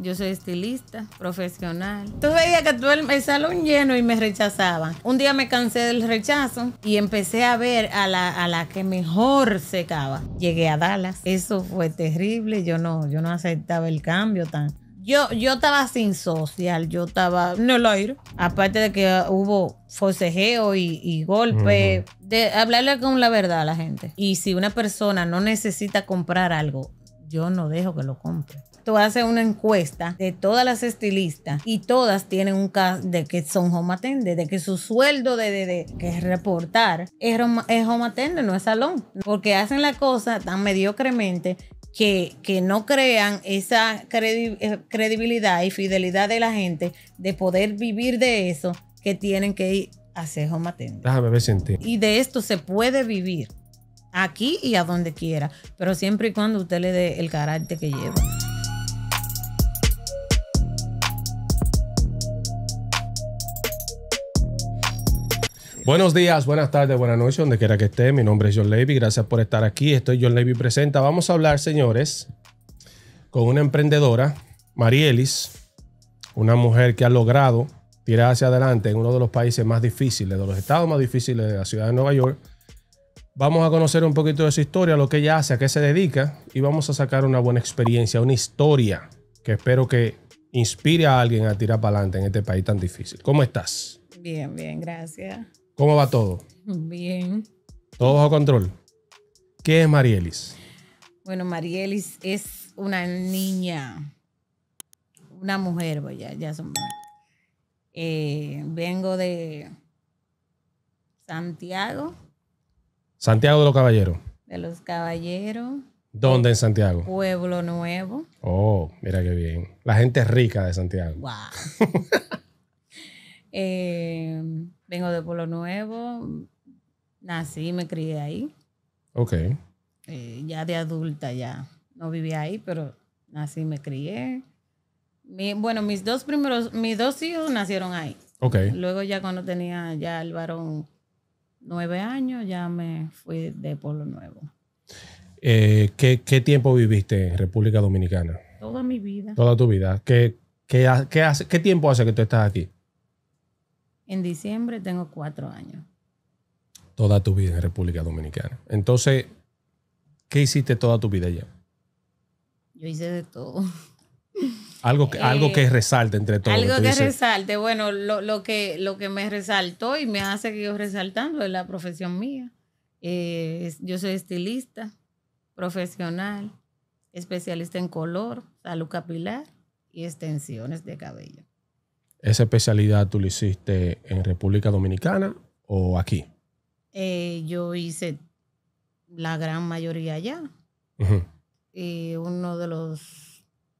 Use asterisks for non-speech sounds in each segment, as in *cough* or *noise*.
Yo soy estilista, profesional. Tú veías que todo el, salón lleno y me rechazaban. Un día me cansé del rechazo y empecé a ver a la, a la que mejor secaba. Llegué a Dallas. Eso fue terrible. Yo no, yo no aceptaba el cambio tan. Yo, yo estaba sin social, yo estaba no lo aire. Aparte de que hubo forcejeo y, golpe, de hablarle con la verdad a la gente. Y si una persona no necesita comprar algo, yo no dejo que lo compre. Tú haces una encuesta de todas las estilistas y todas tienen un caso de que son home attendant, de que su sueldo de, de, que reportar es, home attendant, no es salón. Porque hacen la cosa tan mediocremente que, que, no crean esa eh, credibilidad y fidelidad de la gente de poder vivir de eso que tienen que ir a hacer home attendant. Déjame ver si Y de esto se puede vivir aquí y a donde quiera, pero siempre y cuando usted le dé el carácter que lleva. Buenos días, buenas tardes, buenas noches, donde quiera que esté. Mi nombre es John Levy, gracias por estar aquí. Estoy John Levy Presenta. Vamos a hablar, señores, con una emprendedora, Marielis, una mujer que ha logrado tirar hacia adelante en uno de los países más difíciles, de los estados más difíciles de la ciudad de Nueva York, Vamos a conocer un poquito de su historia, lo que ella hace, a qué se dedica y vamos a sacar una buena experiencia, una historia que espero que inspire a alguien a tirar para adelante en este país tan difícil. ¿Cómo estás? Bien, bien, gracias. ¿Cómo va todo? Bien. ¿Todo bajo control? ¿Qué es Marielis? Bueno, Marielis es una niña, una mujer, voy pues ya son eh, vengo de Santiago, Santiago de los Caballeros. De los Caballeros. ¿Dónde en Santiago? Pueblo Nuevo. Oh, mira qué bien. La gente rica de Santiago. Wow. *laughs* Eh, vengo de Pueblo Nuevo. Nací, y me crié ahí. Ok. Eh, ya de adulta, ya. No vivía ahí, pero nací, y me crié. bueno, mis dos primeros, mis dos hijos nacieron ahí. Ok. Luego ya cuando tenía ya el varón nueve años ya me fui de Pueblo Nuevo. Eh, ¿qué, tiempo viviste en República Dominicana? Toda mi vida. Toda tu vida. ¿Qué, tiempo hace que tú estás aquí? En diciembre tengo cuatro años. Toda tu vida en República Dominicana. Entonces, ¿qué hiciste toda tu vida ya? Yo hice de todo. *laughs* Algo que, algo que eh, resalte entre todos. Algo que, resalte. Bueno, lo, que, lo que me resaltó y me ha seguido resaltando es la profesión mía. Eh, yo soy estilista, profesional, especialista en color, salud capilar y extensiones de cabello. ¿Esa especialidad tú la hiciste en República Dominicana o aquí? Eh, yo hice la gran mayoría allá. Y uno de los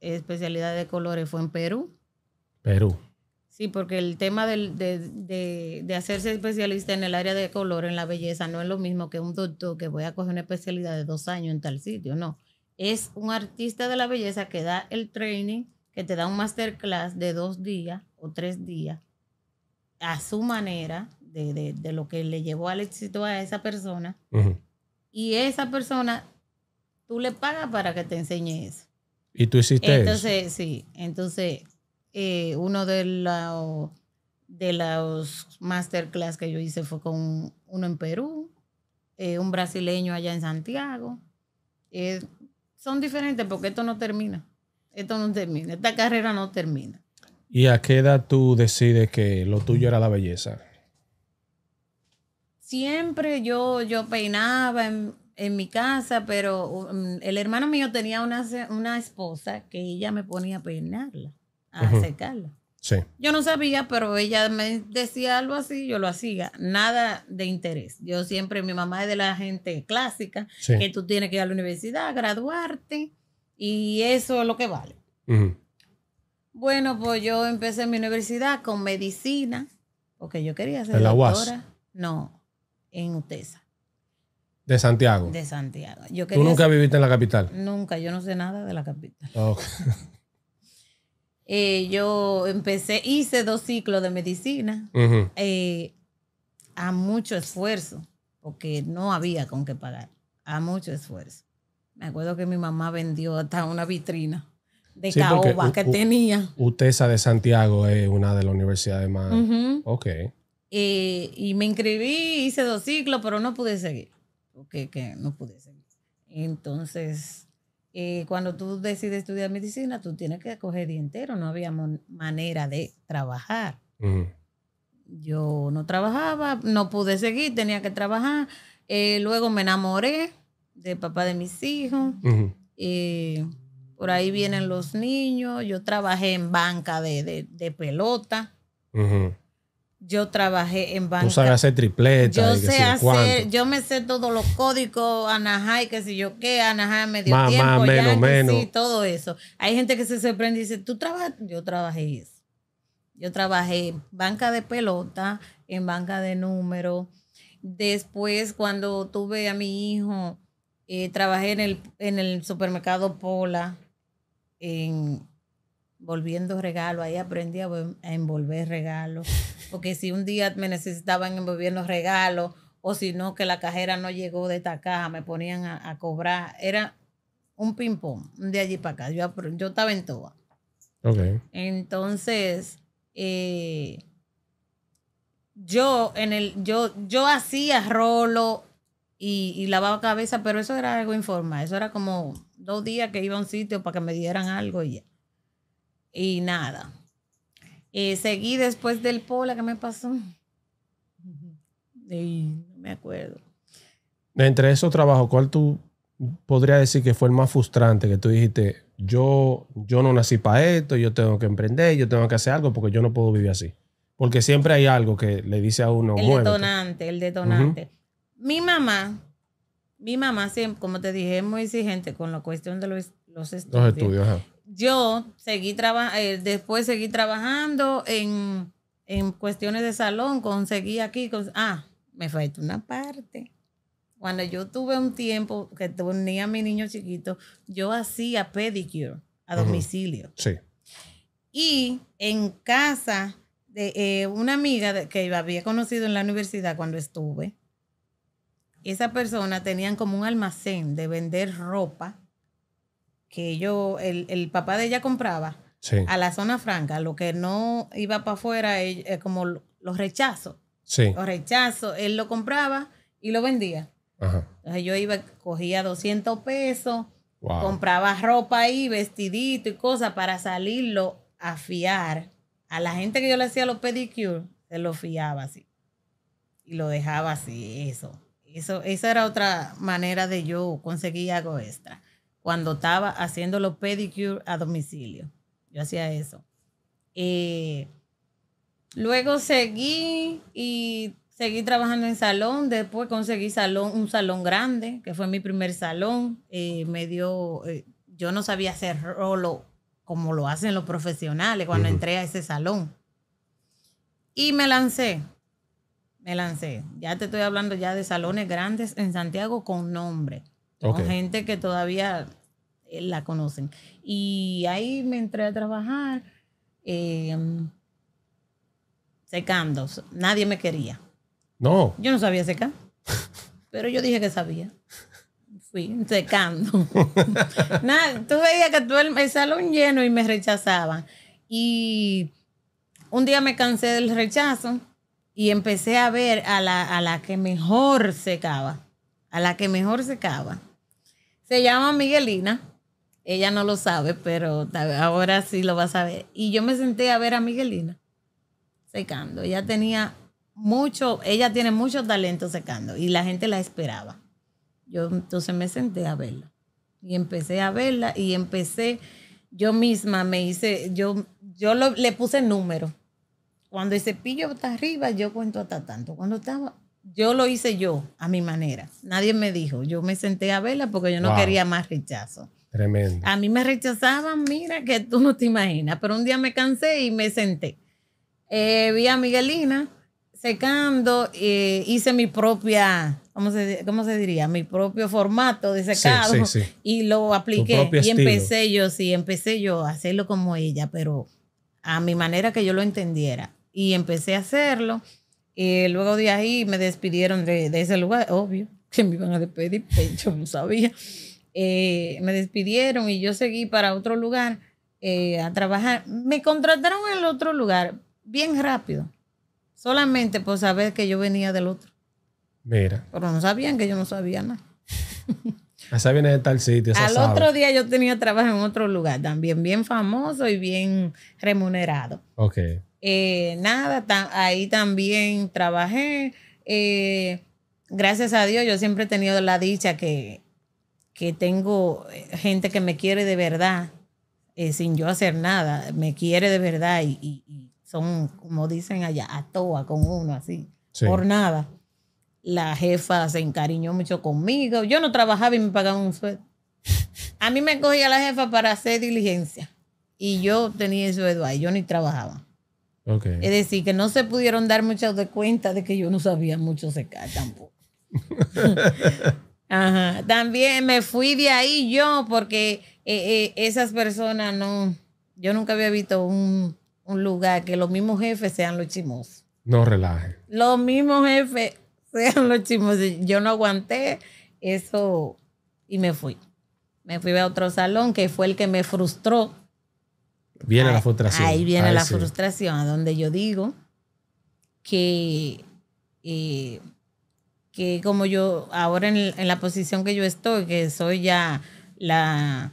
especialidad de colores fue en Perú. Perú. Sí, porque el tema de, hacerse especialista en el área de color, en la belleza, no es lo mismo que un doctor que voy a coger una especialidad de dos años en tal sitio, no. Es un artista de la belleza que da el training, que te da un masterclass de dos días o tres días a su manera de, lo que le llevó al éxito a esa persona. Y esa persona, tú le pagas para que te enseñe eso. ¿Y tú hiciste entonces, sí, entonces eh, uno de los de los masterclass que yo hice fue con uno en Perú, eh, un brasileño allá en Santiago. Eh, son diferentes porque esto no termina. Esto no termina. Esta carrera no termina. ¿Y a qué edad tú decides que lo tuyo era la belleza? Siempre yo, yo peinaba, en mi casa, pero um, el hermano mío tenía una, una esposa que ella me ponía a peinarla, a secarla. Yo no sabía, pero ella me decía algo así, yo lo hacía. Nada de interés. Yo siempre, mi mamá es de la gente clásica, que tú tienes que ir a la universidad, graduarte, y eso es lo que vale. Bueno, pues yo empecé mi universidad con medicina, porque yo quería ser ¿En doctora. No, en UTESA. De Santiago. De Santiago. Yo ¿Tú nunca viviste en la capital? Nunca, yo no sé nada de la capital. *laughs* Eh, yo empecé, hice dos ciclos de medicina eh, a mucho esfuerzo, porque no había con qué pagar, a mucho esfuerzo. Me acuerdo que mi mamá vendió hasta una vitrina de caoba que tenía. UTESA de Santiago es una de las universidades más. Ok. Eh, y me inscribí, hice dos ciclos, pero no pude seguir que, que no seguir. Entonces, eh, cuando tú decides estudiar medicina, tú tienes que coger día entero, no había manera de trabajar. Yo no trabajaba, no pude seguir, tenía que trabajar. Eh, luego me enamoré del papá de mis hijos. Eh, por ahí vienen los niños. Yo trabajé en banca de, pelota. Yo trabajé en banca. Tú sabes hacer tripletas. Yo sé yo me sé todos los códigos, Anahai, qué sé yo qué, Anahai medio tiempo, ya, menos, todo eso. Hay gente que se sorprende y dice, tú trabajas, yo trabajé eso. Yo trabajé en banca de pelota, en banca de número. Después, cuando tuve a mi hijo, eh, trabajé en el, en el supermercado Pola, en, volviendo regalos, ahí aprendí a, envolver regalos, *laughs* porque si un día me necesitaban envolviendo regalos, o si no, que la cajera no llegó de esta caja, me ponían a, cobrar, era un ping-pong de allí para acá, yo, yo estaba en toa. Entonces, eh, yo en el, yo, yo hacía rolo y, y, lavaba cabeza, pero eso era algo informal. Eso era como dos días que iba a un sitio para que me dieran algo y ya. Y nada. Eh, seguí después del Pola, ¿qué me pasó? Y no me acuerdo. Entre esos trabajos, ¿cuál tú podrías decir que fue el más frustrante? Que tú dijiste, yo, yo no nací para esto, yo tengo que emprender, yo tengo que hacer algo porque yo no puedo vivir así. Porque siempre hay algo que le dice a uno. El detonante, el detonante. Mi mamá, mi mamá siempre, como te dije, es muy exigente con la cuestión de los, los estudios. Los estudios, yo seguí trabajando, eh, después seguí trabajando en, cuestiones de salón, conseguí aquí, ah, me falta una parte. Cuando yo tuve un tiempo que tenía a mi niño chiquito, yo hacía pedicure a domicilio. Sí. Y en casa de eh, una amiga que había conocido en la universidad cuando estuve, esa persona tenían como un almacén de vender ropa que yo, el, el papá de ella compraba a la zona franca, lo que no iba para afuera, eh, como los rechazos. Sí. Los rechazos, él lo compraba y lo vendía. yo iba, cogía 200 pesos, compraba ropa ahí, vestidito y cosas para salirlo a fiar. A la gente que yo le hacía los pedicures, se lo fiaba así. Y lo dejaba así, eso. Eso, esa era otra manera de yo conseguir algo extra cuando estaba haciendo los pedicures a domicilio. Yo hacía eso. Eh, luego seguí y seguí trabajando en salón. Después conseguí salón, un salón grande, que fue mi primer salón. Eh, me dio, eh, yo no sabía hacer rolo como lo hacen los profesionales cuando entré a ese salón. Y me lancé. Me lancé. Ya te estoy hablando ya de salones grandes en Santiago con nombre. Con gente que todavía eh, la conocen. Y ahí me entré a trabajar eh, secando. Nadie me quería. No. Yo no sabía secar, pero yo dije que sabía. Fui secando. *laughs* Nada, tú veías que todo el, salón lleno y me rechazaban. Y un día me cansé del rechazo y empecé a ver a la, a la que mejor secaba. A la que mejor secaba. Se llama Miguelina. Ella no lo sabe, pero ahora sí lo va a saber. Y yo me senté a ver a Miguelina secando. Ella tenía mucho, ella tiene mucho talento secando y la gente la esperaba. Yo entonces me senté a verla y empecé a verla y empecé yo misma me hice, yo, yo le puse número. Cuando el cepillo está arriba, yo cuento hasta tanto. Cuando estaba, yo lo hice yo, a mi manera. Nadie me dijo. Yo me senté a verla porque yo no quería más rechazo. Tremendo. A mí me rechazaban, mira, que tú no te imaginas, pero un día me cansé y me senté. Eh, vi a Miguelina secando, eh, hice mi propia, ¿cómo se, ¿cómo se, diría? Mi propio formato de secado sí, sí, y lo apliqué. Y empecé yo, sí, empecé yo a hacerlo como ella, pero a mi manera que yo lo entendiera. Y empecé a hacerlo. Y eh, luego de ahí me despidieron de, de ese lugar, obvio, que me iban a despedir, pero *laughs* yo no sabía. Eh, me despidieron y yo seguí para otro lugar eh, a trabajar. Me contrataron en el otro lugar bien rápido, solamente por saber que yo venía del otro. Mira. Pero no sabían que yo no sabía nada. *laughs* Esa viene de tal sitio. Al otro día yo tenía trabajo en otro lugar también, bien famoso y bien remunerado. Ok. Eh, nada, ahí también trabajé. gracias a Dios yo siempre he tenido la dicha que que tengo eh, gente que me quiere de verdad, eh, sin yo hacer nada, me quiere de verdad y, son, como dicen allá, a toa con uno así, por nada. La jefa se encariñó mucho conmigo. Yo no trabajaba y me pagaban un sueldo. *laughs* A mí me cogía la jefa para hacer diligencia y yo tenía el sueldo ahí, yo ni trabajaba. Es decir, que no se pudieron dar muchas de cuenta de que yo no sabía mucho secar tampoco. *laughs* Ajá. También me fui de ahí yo porque eh, eh, esas personas no, yo nunca había visto un, lugar que los mismos jefes sean los chimosos. No relaje. Los mismos jefes *laughs* sean los chimosos. Yo no aguanté eso y me fui. Me fui a otro salón que fue el que me frustró. Viene la frustración. Ahí viene la frustración frustración, donde yo digo que eh, que como yo ahora en, la posición que yo estoy, que soy ya la,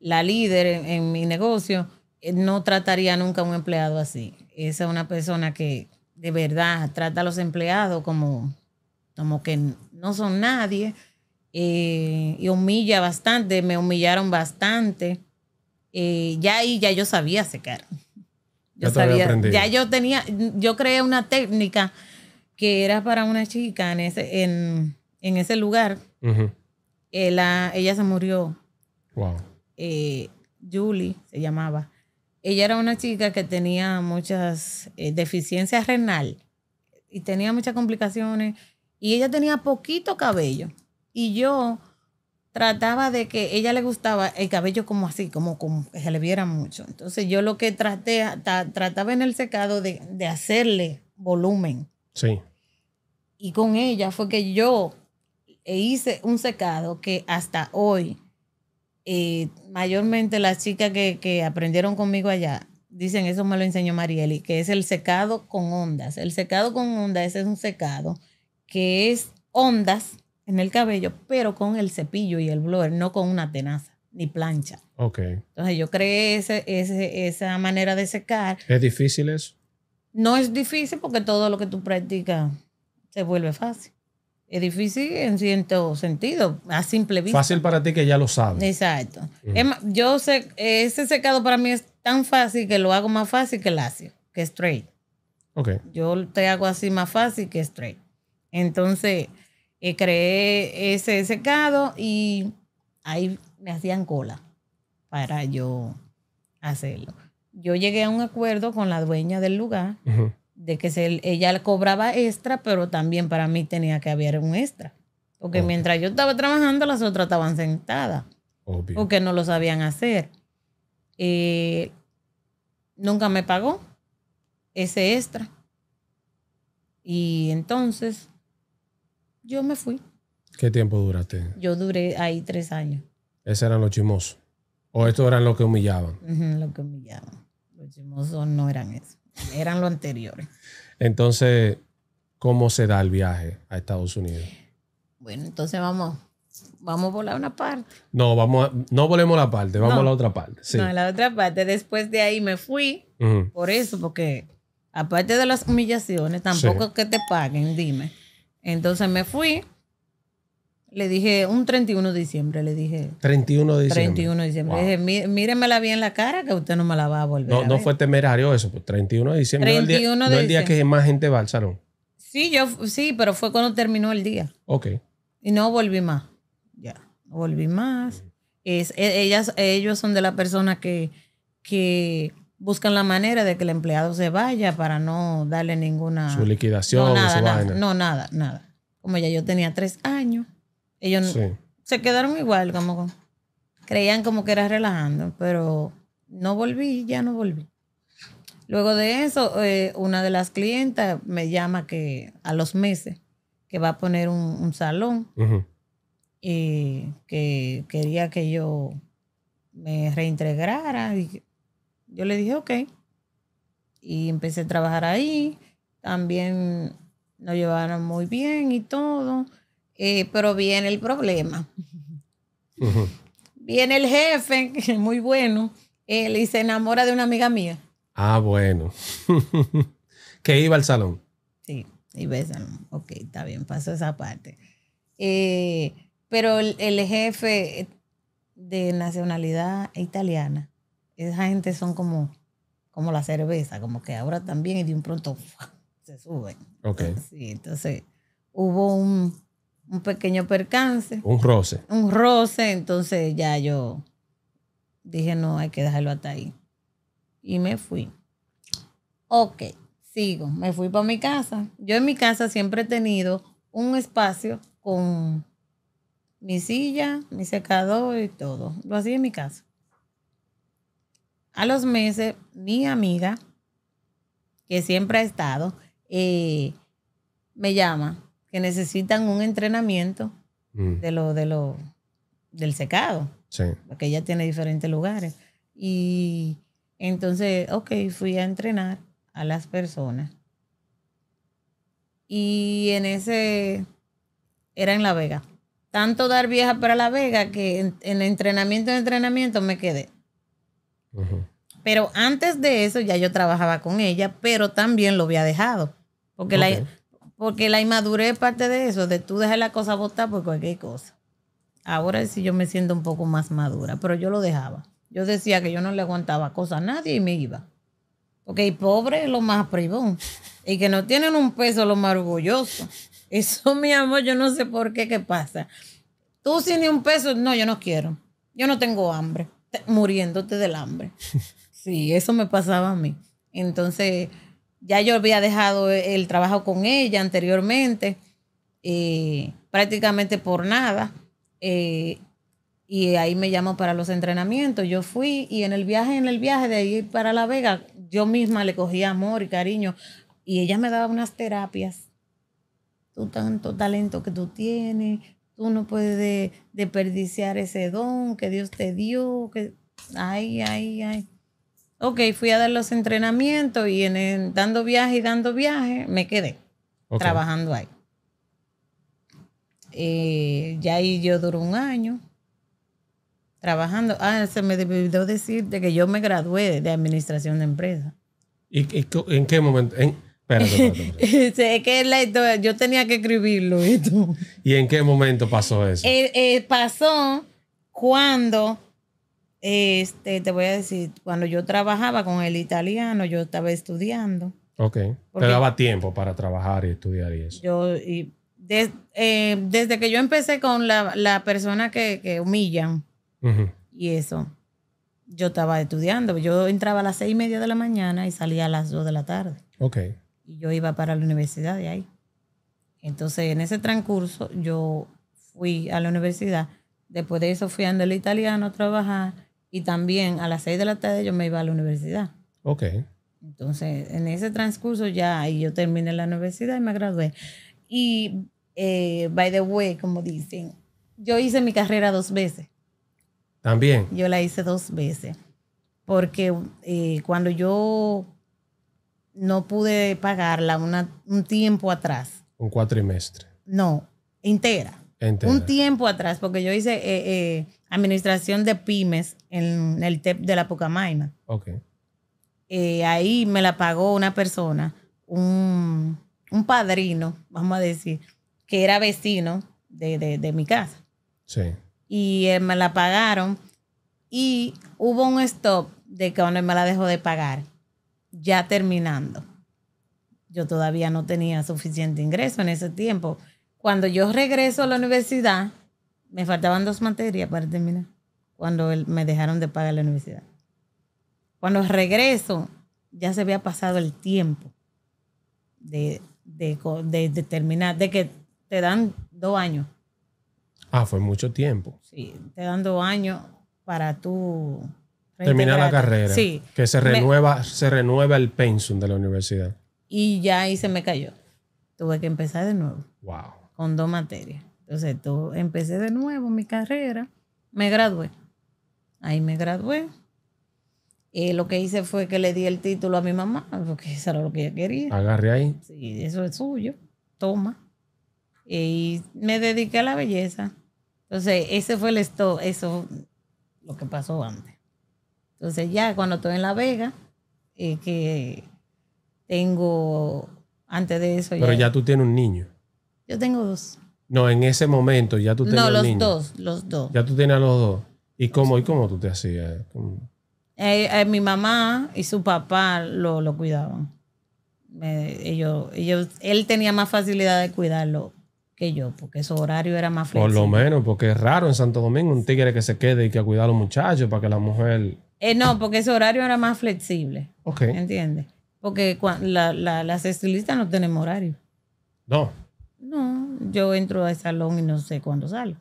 la líder en, mi negocio, eh, no trataría nunca a un empleado así. Esa es una persona que de verdad trata a los empleados como, como que no son nadie eh, y humilla bastante, me humillaron bastante. Eh, ya ahí ya yo sabía secar. Yo ya sabía, ya yo tenía, yo creé una técnica que era para una chica en ese, en, ese lugar. ella, se murió. Wow. Eh, Julie se llamaba. Ella era una chica que tenía muchas eh, deficiencias renal y tenía muchas complicaciones y ella tenía poquito cabello. Y yo trataba de que ella le gustaba el cabello como así, como, que se le viera mucho. Entonces yo lo que traté, trataba en el secado de, de hacerle volumen. Sí. Y con ella fue que yo e hice un secado que hasta hoy, eh, mayormente las chicas que, aprendieron conmigo allá, dicen, eso me lo enseñó Marieli, que es el secado con ondas. El secado con ondas, ese es un secado que es ondas en el cabello, pero con el cepillo y el blower, no con una tenaza ni plancha. Entonces yo creé ese, esa manera de secar. ¿Es difícil eso? No es difícil porque todo lo que tú practicas se vuelve fácil. Es difícil en cierto sentido, a simple vista. Fácil para ti que ya lo sabes. Exacto. yo sé, ese secado para mí es tan fácil que lo hago más fácil que lacio, que straight. Ok. Yo te hago así más fácil que straight. Entonces, eh, creé ese secado y ahí me hacían cola para yo hacerlo. Yo llegué a un acuerdo con la dueña del lugar de que se, ella cobraba extra, pero también para mí tenía que haber un extra. Porque mientras yo estaba trabajando, las otras estaban sentadas. Obvio. Porque no lo sabían hacer. nunca me pagó ese extra. Y entonces yo me fui. ¿Qué tiempo duraste? Yo duré ahí tres años. ¿Esos eran los chimosos. ¿O estos eran los que humillaban? los que humillaban. Los chimosos no eran eso. Eran los anteriores. Entonces, ¿cómo se da el viaje a Estados Unidos? Bueno, entonces vamos, vamos a volar una parte. No, vamos no volemos la parte, vamos a la otra parte. No, a la otra parte. Después de ahí me fui. Por eso, porque aparte de las humillaciones, tampoco que te paguen, dime. Entonces me fui le dije, un 31 de diciembre, le dije. 31 de diciembre. 31 de diciembre. Le dije, míremela bien la cara que usted no me la va a volver. No, fue temerario eso, pues 31 de diciembre. 31 el día, de diciembre. el día que más gente va al salón. Sí, yo, sí, pero fue cuando terminó el día. Ok. Y no volví más. Ya, volví más. Es, e, ellas, ellos son de las personas que, que buscan la manera de que el empleado se vaya para no darle ninguna. Su liquidación, no, su No, nada, nada. Como ya yo tenía tres años ellos se quedaron igual, como creían como que era relajando, pero no volví, ya no volví. Luego de eso, eh, una de las clientas me llama que a los meses que va a poner un, salón y eh, que quería que yo me reintegrara. yo le dije, ok. Y empecé a trabajar ahí. También nos llevaron muy bien y todo. Eh, pero viene el problema. *laughs* Viene el jefe, que es muy bueno, él y se enamora de una amiga mía. Ah, bueno. *laughs* que iba al salón. Sí, iba al salón. Ok, está bien, pasó esa parte. Eh, pero el, jefe de nacionalidad italiana, esa gente son como, como la cerveza, como que ahora también y de un pronto *laughs* se suben. Ok. entonces hubo un, un pequeño percance. Un roce. Un roce, entonces ya yo dije, no, hay que dejarlo hasta ahí. Y me fui. Ok, sigo. Me fui para mi casa. Yo en mi casa siempre he tenido un espacio con mi silla, mi secador y todo. Lo hacía en mi casa. A los meses, mi amiga, que siempre ha estado, eh, me llama que necesitan un entrenamiento mm. de lo, de lo, del secado. Sí. Porque ella tiene diferentes lugares. Y entonces, ok, fui a entrenar a las personas. Y en ese, era en La Vega. Tanto dar vieja para La Vega que en, entrenamiento, en entrenamiento me quedé. Pero antes de eso ya yo trabajaba con ella, pero también lo había dejado. Porque la, porque la inmadurez es parte de eso, de tú dejar la cosa botar por cualquier cosa. Ahora sí yo me siento un poco más madura, pero yo lo dejaba. Yo decía que yo no le aguantaba cosa a nadie y me iba. Porque el pobre es lo más privón. Y que no tienen un peso lo más orgulloso. Eso, mi amor, yo no sé por qué qué pasa. Tú sin ni un peso, no, yo no quiero. Yo no tengo hambre. Muriéndote del hambre. *laughs* Sí, eso me pasaba a mí. Entonces, ya yo había dejado e, el trabajo con ella anteriormente, eh, prácticamente por nada. Eh, y ahí me llamó para los entrenamientos. Yo fui y en el viaje, en el viaje de ahí para La Vega, yo misma le cogí amor y cariño. Y ella me daba unas terapias. Tú tanto talento que tú tienes, tú no puedes desperdiciar ese don que Dios te dio. Que... Ay, ay, ay. Ok, fui a dar los entrenamientos y en, dando viaje y dando viaje me quedé trabajando ahí. Eh, ya ahí yo duró un año trabajando. Ah, se me olvidó de que yo me gradué de administración de empresa. ¿Y, en qué momento? *laughs* es que yo tenía que escribirlo. ¿Y en qué momento pasó eso? Eh, eh, pasó cuando este, te voy a decir, cuando yo trabajaba con el italiano, yo estaba estudiando. Ok. Te daba tiempo para trabajar y estudiar y eso. Yo, y eh, desde que yo empecé con la, persona que, humillan y eso, yo estaba estudiando. Yo entraba a las seis y media de la mañana y salía a las dos de la tarde. Ok. Y yo iba para la universidad de ahí. Entonces, en ese transcurso, yo fui a la universidad. Después de eso, fui andando el italiano a trabajar y también a las 6 de la tarde yo me iba a la universidad. Ok. Entonces, en ese transcurso ya yo terminé la universidad y me gradué. Y, eh, by the way, como dicen, yo hice mi carrera dos veces. También. Yo la hice dos veces. Porque eh, cuando yo no pude pagarla un tiempo atrás. Un cuatrimestre. No, entera. Un tiempo atrás, porque yo hice eh, eh, administración de pymes en el TEP de la Pucamayma. Ok. Eh, ahí me la pagó una persona, un, padrino, vamos a decir, que era vecino de, mi casa. Sí. Y me la pagaron y hubo un stop de que cuando me la dejó de pagar, ya terminando. Yo todavía no tenía suficiente ingreso en ese tiempo cuando yo regreso a la universidad, me faltaban dos materias para terminar, cuando me dejaron de pagar la universidad. Cuando regreso, ya se había pasado el tiempo de, de, de, terminar, de que te dan dos años. Ah, fue mucho tiempo. Sí, te dan dos años para tú... Terminar la carrera. Sí. Que se renueva, se renueva el pensum de la universidad. Y ya ahí se me cayó. Tuve que empezar de nuevo. Wow con dos materias. Entonces, todo, empecé de nuevo mi carrera, me gradué. Ahí me gradué. ...y eh, lo que hice fue que le di el título a mi mamá, porque eso era lo que ella quería. Agarré ahí. Sí, eso es suyo. Toma. Eh, y me dediqué a la belleza. Entonces, ese fue el esto, eso, lo que pasó antes. Entonces, ya cuando estoy en La Vega, eh, que tengo antes de eso. Pero ya, ya tú tienes un niño. Yo tengo dos. No, en ese momento ya tú tenías. No, los dos, los dos. Ya tú tenías los dos. ¿Y cómo, y cómo tú te hacías? Eh, eh, mi mamá y su papá lo, cuidaban. él tenía más facilidad de cuidarlo que yo, porque su horario era más flexible. Por lo menos, porque es raro en Santo Domingo un tigre que se quede y que cuidado a los muchachos para que la mujer. Eh, no, porque su horario era más flexible. Ok. ¿Entiendes? Porque las estilistas no tenemos horario. No. No, yo entro al salón y no sé cuándo salgo.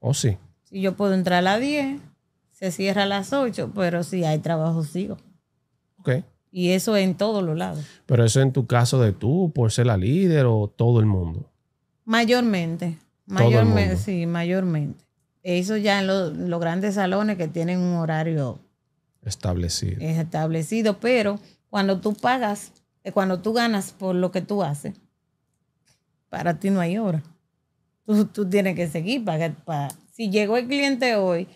¿Oh, sí? Si yo puedo entrar a las 10, se cierra a las 8, pero si hay trabajo, sigo. Ok. Y eso en todos los lados. Pero eso en tu caso de tú, por ser la líder o todo el mundo. Mayormente. Mayormente, sí, mayormente. Eso ya en los grandes salones que tienen un horario establecido. Es establecido, pero cuando tú pagas, eh, cuando tú ganas por lo que tú haces, para ti no hay hora. Tú, tienes que seguir para, si llegó el cliente hoy,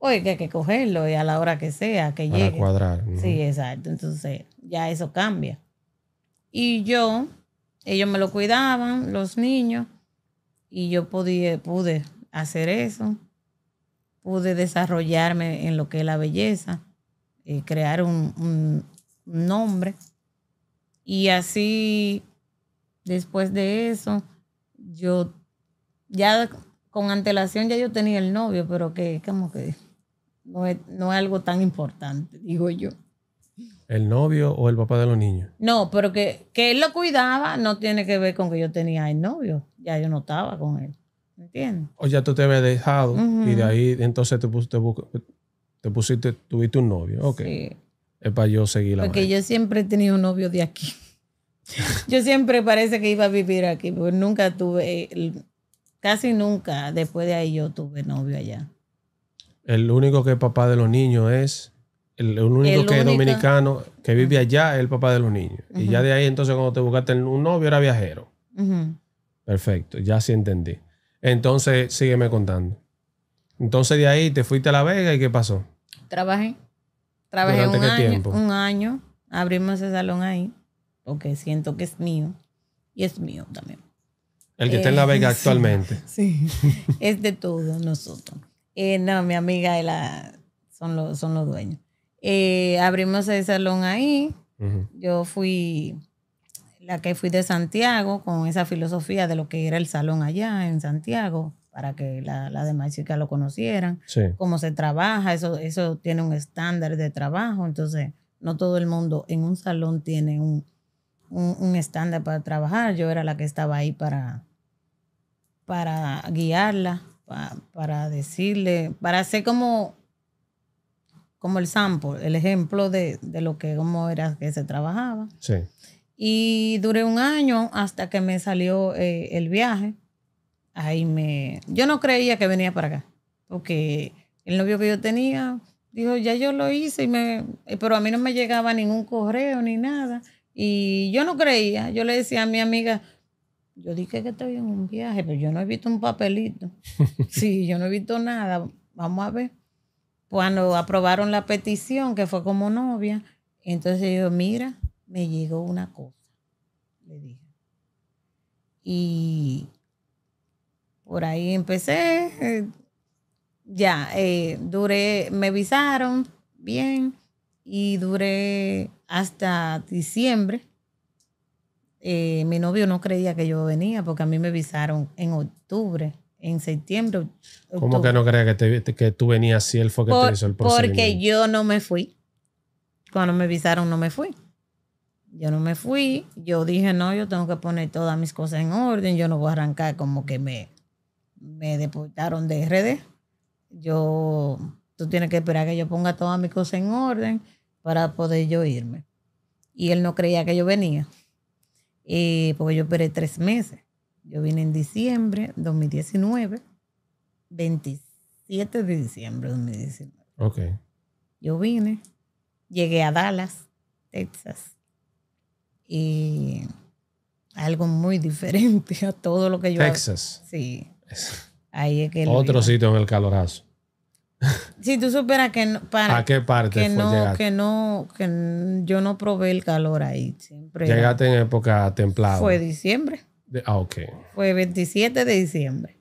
hoy hay que cogerlo y a la hora que sea, que para llegue. cuadrar. Sí, exacto. Entonces ya eso cambia. Y yo, ellos me lo cuidaban, los niños, y yo podía, pude hacer eso. Pude desarrollarme en lo que es la belleza, y eh, crear un nombre. Y así Después de eso, yo ya con antelación ya yo tenía el novio, pero que como que no es, no es algo tan importante, digo yo. ¿El novio o el papá de los niños? No, pero que, él lo cuidaba no tiene que ver con que yo tenía el novio. Ya yo no estaba con él. ¿Me entiendes? O ya tú te habías dejado y de ahí entonces te, te, pusiste, tuviste un novio. Ok. Es para yo seguir la Porque yo siempre he tenido un novio de aquí. *laughs* Yo siempre parece que iba a vivir aquí, porque nunca tuve, casi nunca después de ahí yo tuve novio allá. El único que es papá de los niños es, el, único que es dominicano que vive allá es el papá de los niños. Y ya de ahí entonces cuando te buscaste un novio era viajero. Perfecto, ya sí entendí. Entonces, sígueme contando. Entonces de ahí te fuiste a La Vega y ¿qué pasó? Trabajé. Trabajé un año, un año. Abrimos ese salón ahí porque siento que es mío y es mío también. El que está en La Vega eh, actualmente. *laughs* Sí, es de todos nosotros. Eh, no, mi amiga la, son, los, son los dueños. Eh, abrimos el salón ahí. Yo fui la que fui de Santiago con esa filosofía de lo que era el salón allá en Santiago para que las la demás chicas lo conocieran, sí. cómo se trabaja, eso, eso tiene un estándar de trabajo, entonces no todo el mundo en un salón tiene un, un, estándar para trabajar. Yo era la que estaba ahí para, para guiarla, para, decirle, para hacer como, como el sample, el ejemplo de, lo que cómo era que se trabajaba. Y duré un año hasta que me salió eh, el viaje. Ahí me... Yo no creía que venía para acá, porque el novio que yo tenía dijo, ya yo lo hice, y me... pero a mí no me llegaba ningún correo ni nada. Y yo no creía, yo le decía a mi amiga, yo dije que estoy en un viaje, pero yo no he visto un papelito. *laughs* Sí, yo no he visto nada, vamos a ver. Cuando aprobaron la petición, que fue como novia, entonces yo, mira, me llegó una cosa, le dije. Y por ahí empecé, eh, ya, eh, duré, me visaron, bien y duré hasta diciembre. Eh, mi novio no creía que yo venía porque a mí me avisaron en octubre, en septiembre. ¿Cómo que no creía que, que tú venías si él fue que te hizo el procedimiento? Porque yo no me fui. Cuando me avisaron, no me fui. Yo no me fui. Yo dije, no, yo tengo que poner todas mis cosas en orden. Yo no voy a arrancar como que me, me deportaron de RD. Yo, tú tienes que esperar que yo ponga todas mis cosas en orden para poder yo irme. Y él no creía que yo venía, porque yo esperé tres meses. Yo vine en diciembre 2019, 27 de diciembre de 2019. Ok. Yo vine, llegué a Dallas, Texas, y algo muy diferente a todo lo que yo... Texas. Sí. Ahí que... Otro sitio en el calorazo. Si tú supieras que no, para qué parte que, no, que no que yo no probé el calor ahí siempre. Llegaste en época templada. Fue diciembre. ah, ok. Fue 27 de diciembre.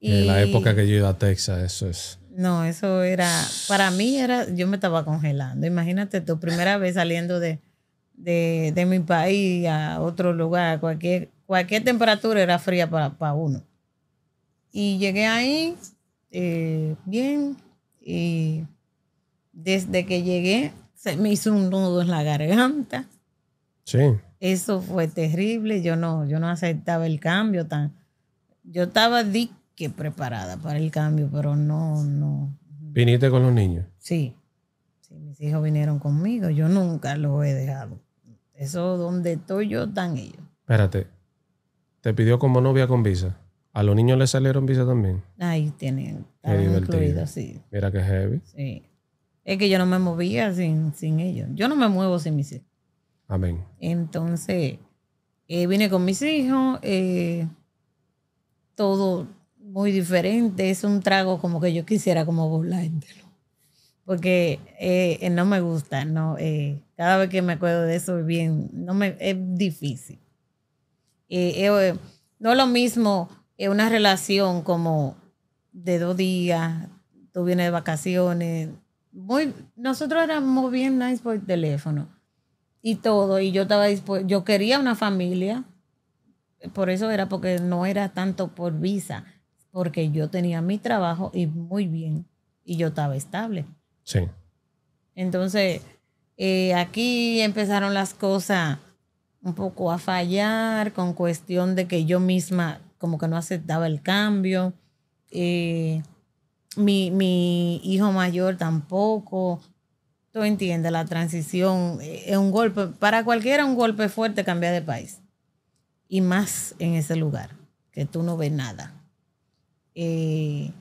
en la época que yo iba a Texas, eso es. No, eso era para mí era yo me estaba congelando. Imagínate tu primera vez saliendo de, de, mi país a otro lugar, cualquier cualquier temperatura era fría para, uno. Y llegué ahí eh, bien, y desde que llegué, se me hizo un nudo en la garganta. Sí. Eso fue terrible. Yo no, yo no aceptaba el cambio tan. Yo estaba que preparada para el cambio, pero no, no. ¿Viniste con los niños? Sí. sí. Mis hijos vinieron conmigo. Yo nunca los he dejado. Eso donde estoy yo, están ellos. Espérate. ¿Te pidió como novia con visa? A los niños les salieron visa también. Ahí tienen. incluidos, sí. Mira que heavy. Sí. Es que yo no me movía sin, ellos. Yo no me muevo sin mis hijos. Amén. Entonces, eh, vine con mis hijos. Eh, todo muy diferente. Es un trago como que yo quisiera como burlártelo. Porque eh, no me gusta, no. cada vez que me acuerdo de eso, bien, no me, es difícil. no es lo mismo es una relación como de dos días, tú vienes de vacaciones. Muy, nosotros éramos bien nice por teléfono y todo, y yo estaba yo quería una familia, por eso era porque no era tanto por visa, porque yo tenía mi trabajo y muy bien, y yo estaba estable. Sí. Entonces, eh, aquí empezaron las cosas un poco a fallar con cuestión de que yo misma como que no aceptaba el cambio. Eh, mi, hijo mayor tampoco. Tú entiendes, la transición eh, es un golpe, para cualquiera un golpe fuerte cambiar de país. Y más en ese lugar, que tú no ves nada. Eh,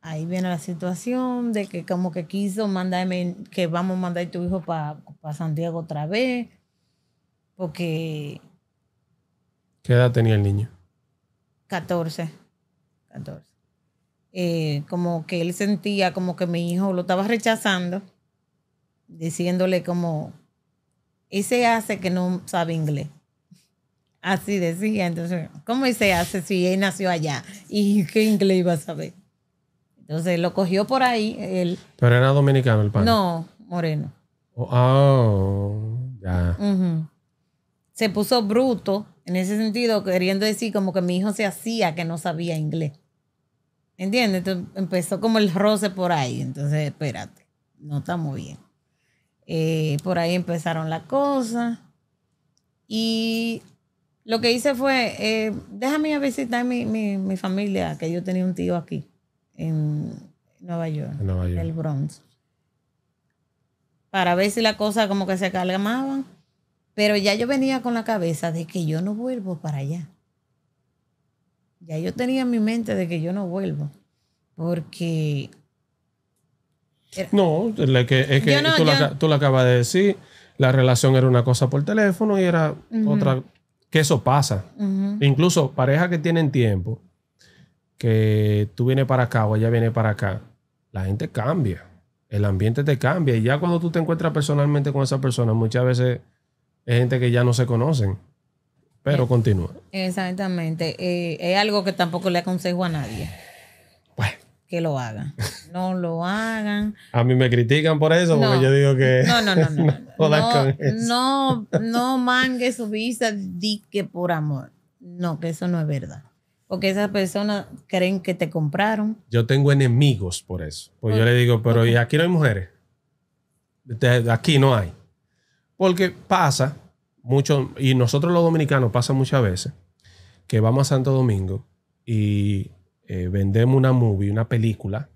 ahí viene la situación de que como que quiso mandarme, que vamos a mandar tu hijo para San Santiago otra vez, porque... ¿Qué edad tenía el niño? 14. 14. Eh, como que él sentía como que mi hijo lo estaba rechazando, diciéndole como, ese hace que no sabe inglés. Así decía, entonces, ¿cómo se hace si él nació allá? ¿Y qué inglés iba a saber? Entonces lo cogió por ahí. Él, ¿Pero era dominicano el padre? No, moreno. Oh, ya se puso bruto en ese sentido, queriendo decir como que mi hijo se hacía que no sabía inglés. ¿Entiendes? Entonces empezó como el roce por ahí. Entonces, espérate, no muy bien. Eh, por ahí empezaron las cosas. Y lo que hice fue, eh, déjame a visitar mi, mi, familia, que yo tenía un tío aquí, en Nueva York, en el Bronx. Para ver si la cosa como que se calmaban. Pero ya yo venía con la cabeza de que yo no vuelvo para allá. Ya yo tenía en mi mente de que yo no vuelvo. Porque... No, es que, tú, lo acabas de decir. La relación era una cosa por teléfono y era otra... Que eso pasa. Incluso parejas que tienen tiempo, que tú vienes para acá o ella viene para acá, la gente cambia. El ambiente te cambia. Y ya cuando tú te encuentras personalmente con esa persona, muchas veces es gente que ya no se conocen. Pero eh, continúa. Exactamente. Eh, es algo que tampoco le aconsejo a nadie. pues Que lo hagan. No lo hagan. A mí me critican por eso, porque yo digo que. No, no, no. No, *laughs* no, no, mangue su vista di que por amor. No, que eso no es verdad. Porque esas personas creen que te compraron. Yo tengo enemigos por eso. Pues yo le digo, pero ¿y aquí no hay mujeres? aquí no hay. Porque pasa mucho, y nosotros los dominicanos pasa muchas veces, que vamos a Santo Domingo y eh, vendemos una movie, una película,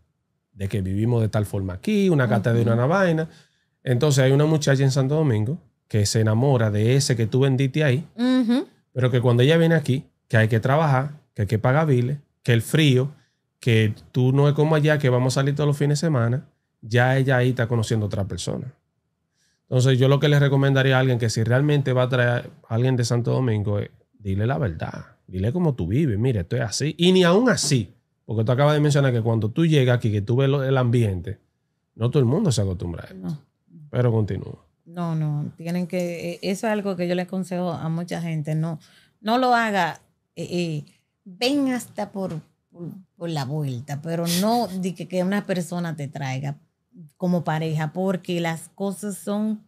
de que vivimos de tal forma aquí, una cata de una vaina. Entonces hay una muchacha en Santo Domingo que se enamora de ese que tú vendiste ahí, pero que cuando ella viene aquí, que hay que trabajar, que hay que pagar biles, que el frío, que tú no es como allá, que vamos a salir todos los fines de semana, ya ella ahí está conociendo a otra persona. Entonces, yo lo que les recomendaría a alguien que si realmente va a traer a alguien de Santo Domingo, eh, dile la verdad. Dile cómo tú vives. Mire, es así. Y ni aún así. Porque tú acabas de mencionar que cuando tú llegas aquí, que tú ves el ambiente, no todo el mundo se acostumbra a eso. Pero continúa. No, no. Tienen que. Eh, eso es algo que yo les aconsejo a mucha gente. No, no lo haga. Eh, ven hasta por, la vuelta, pero no di que, que una persona te traiga como pareja, porque las cosas son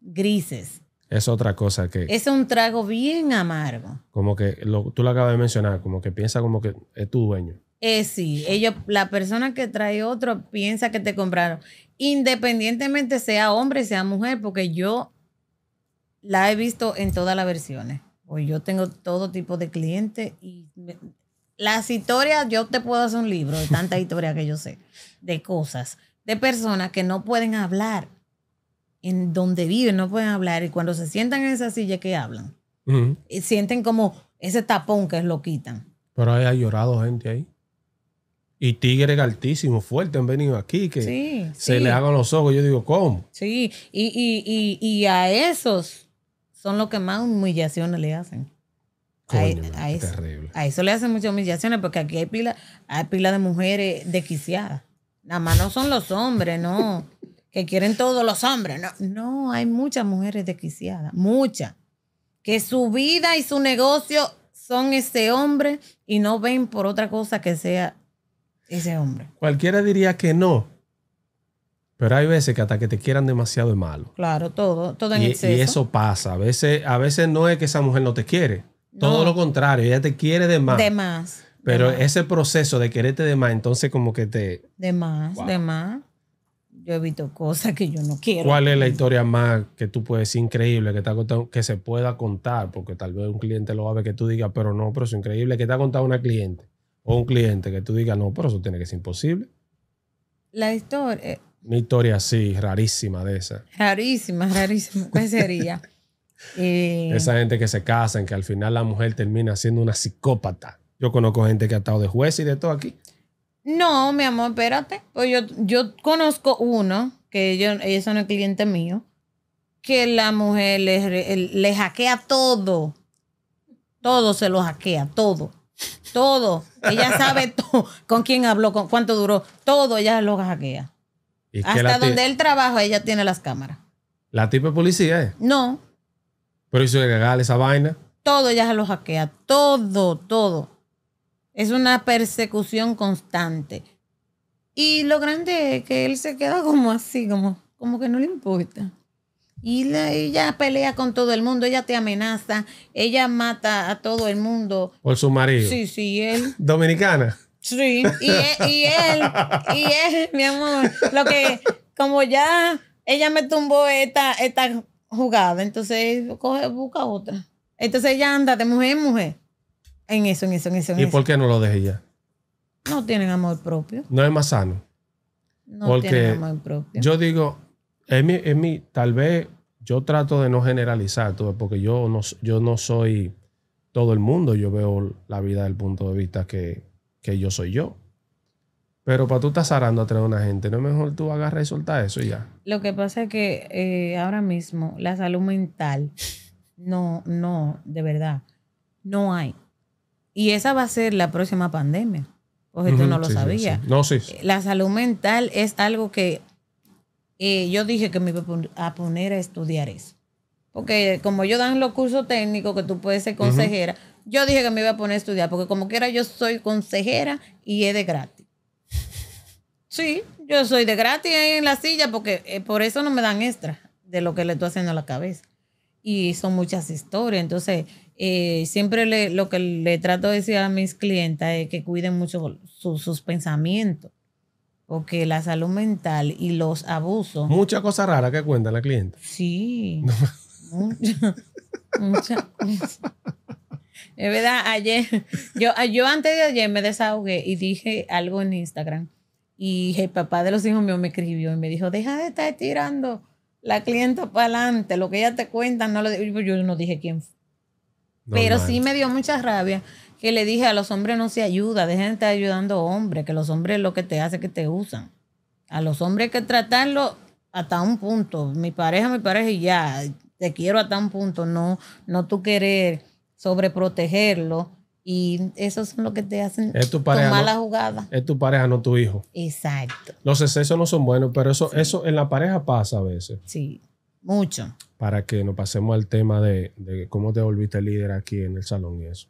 grises. Es otra cosa que... Es un trago bien amargo. Como que tú lo acabas de mencionar, como que piensa como que es tu dueño. Eh, sí, ellos, la persona que trae otro piensa que te compraron. Independientemente sea hombre, sea mujer, porque yo la he visto en todas las versiones. Hoy pues yo tengo todo tipo de clientes y las historias, yo te puedo hacer un libro de tanta *laughs* historia que yo sé, de cosas de personas que no pueden hablar en donde viven, no pueden hablar y cuando se sientan en esa silla que hablan, sienten como ese tapón que lo quitan. Pero ahí ha llorado gente ahí. Y tigres altísimos, fuertes han venido aquí, que se le hagan los ojos. Yo digo, ¿cómo? Sí, y, a esos son los que más humillaciones le hacen. a, e, eso, a eso le hacen muchas humillaciones porque aquí hay pila, hay pila de mujeres desquiciadas. Nada más no son los hombres, no. que quieren todos los hombres. No, no hay muchas mujeres desquiciadas, muchas. Que su vida y su negocio son ese hombre y no ven por otra cosa que sea ese hombre. Cualquiera diría que no. Pero hay veces que hasta que te quieran demasiado es malo. Claro, todo, todo en y, exceso. Y eso pasa. A veces, a veces no es que esa mujer no te quiere. Todo lo contrario, ella te quiere de más. De más. Pero ese proceso de quererte de más, entonces como que te... De más, de más. Yo evito cosas que yo no quiero. ¿Cuál es la historia más que tú puedes decir increíble que, te ha contado, que se pueda contar? Porque tal vez un cliente lo va a ver que tú digas, pero no, pero es increíble que te ha contado una cliente. O un cliente que tú digas, no, pero eso tiene que ser imposible. La historia... Eh, una historia así, rarísima de esa. Rarísima, rarísima. ¿Cuál sería? *laughs* Esa eh, gente que se casan, que al final la mujer termina siendo una psicópata. Yo conozco gente que ha estado de juez y de todo aquí. No, mi amor, espérate. Pues yo, yo conozco uno, que yo, ella es una cliente mío, que la mujer le, hackea todo. Todo se lo hackea, todo. Todo. Ella *laughs* sabe todo. Con quién habló, con cuánto duró. Todo ella lo hackea. Hasta donde él trabaja, ella tiene las cámaras. ¿La tipa policía? es? ¿eh? No. Pero hizo legal esa vaina. Todo ella se lo hackea. Todo, todo. Es una persecución constante. Y lo grande es que él se queda como así, como, como que no le importa. Y ella pelea con todo el mundo, ella te amenaza, ella mata a todo el mundo. Por su marido. Sí, sí, él. Dominicana. Sí, e, y él, y él, mi amor, lo que, como ya ella me tumbó esta, esta jugada, entonces coge, busca otra. Entonces ella anda de mujer en mujer. En eso, en eso, en eso. ¿Y por qué no lo dejé ya? No tienen amor propio. No es más sano. No tienen amor propio. Yo digo, tal vez yo trato de no generalizar, porque yo no, yo no soy todo el mundo, yo veo la vida del punto de vista que, yo soy yo. Pero para tú estás zarando atrás de una gente, no es mejor tú hagas y soltar eso y ya. Lo que pasa es que eh, ahora mismo la salud mental, no, no, de verdad, no hay. Y esa va a ser la próxima pandemia. Porque tú no lo sabía sabías. No, sí. Eh, la salud mental es algo que eh, yo dije que me iba a poner a estudiar eso. Porque como yo dan los cursos técnicos que tú puedes ser consejera, yo dije que me iba a poner a estudiar. Porque como quiera yo soy consejera y es de gratis. Sí, yo soy de gratis ahí en la silla porque eh, por eso no me dan extra de lo que le estoy haciendo a la cabeza. Y son muchas historias. Entonces, eh, siempre lo que le trato de decir a mis clientes es que cuiden mucho sus pensamientos, porque la salud mental y los abusos. Muchas cosas raras que cuenta la clienta. Sí. *laughs* Muchas muchas Es verdad, ayer, yo, yo antes de ayer me desahogué y dije algo en Instagram. Y el papá de los hijos míos me escribió y me dijo, deja de estar tirando la clienta para adelante, lo que ella te cuenta, no lo pues yo no dije quién fue. Pero sí me dio mucha rabia que le dije a los hombres no se ayuda, dejen de estar ayudando a hombres, que los hombres lo que te hace que te usan. A los hombres hay que tratarlo hasta un punto. Mi pareja, mi pareja y ya, te quiero hasta un punto. No, no tú querer sobreprotegerlo. Y eso es lo que te hacen es tu pareja, tomar la jugada. Es tu pareja, no tu hijo. Exacto. Los excesos no son buenos, pero eso, eso en la pareja pasa a veces. Sí. Mucho. Para que nos pasemos al tema de, cómo te volviste líder aquí en el salón y eso.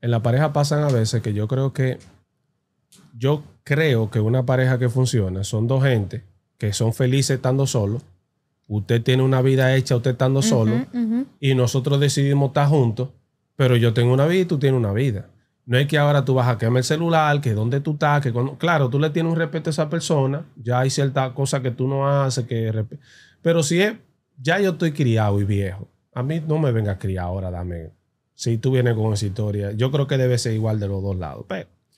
En la pareja pasan a veces que yo creo que yo creo que una pareja que funciona son dos gente que son felices estando solos. Usted tiene una vida hecha, usted estando solo, y nosotros decidimos estar juntos, pero yo tengo una vida y tú tienes una vida. No es que ahora tú vas a quemar el celular, que dónde tú estás, que cuando... Claro, tú le tienes un respeto a esa persona, ya hay ciertas cosas que tú no haces, que... Pero si es, ya yo estoy criado y viejo. A mí no me venga a criar ahora, dame. Si tú vienes con esa historia, yo creo que debe ser igual de los dos lados.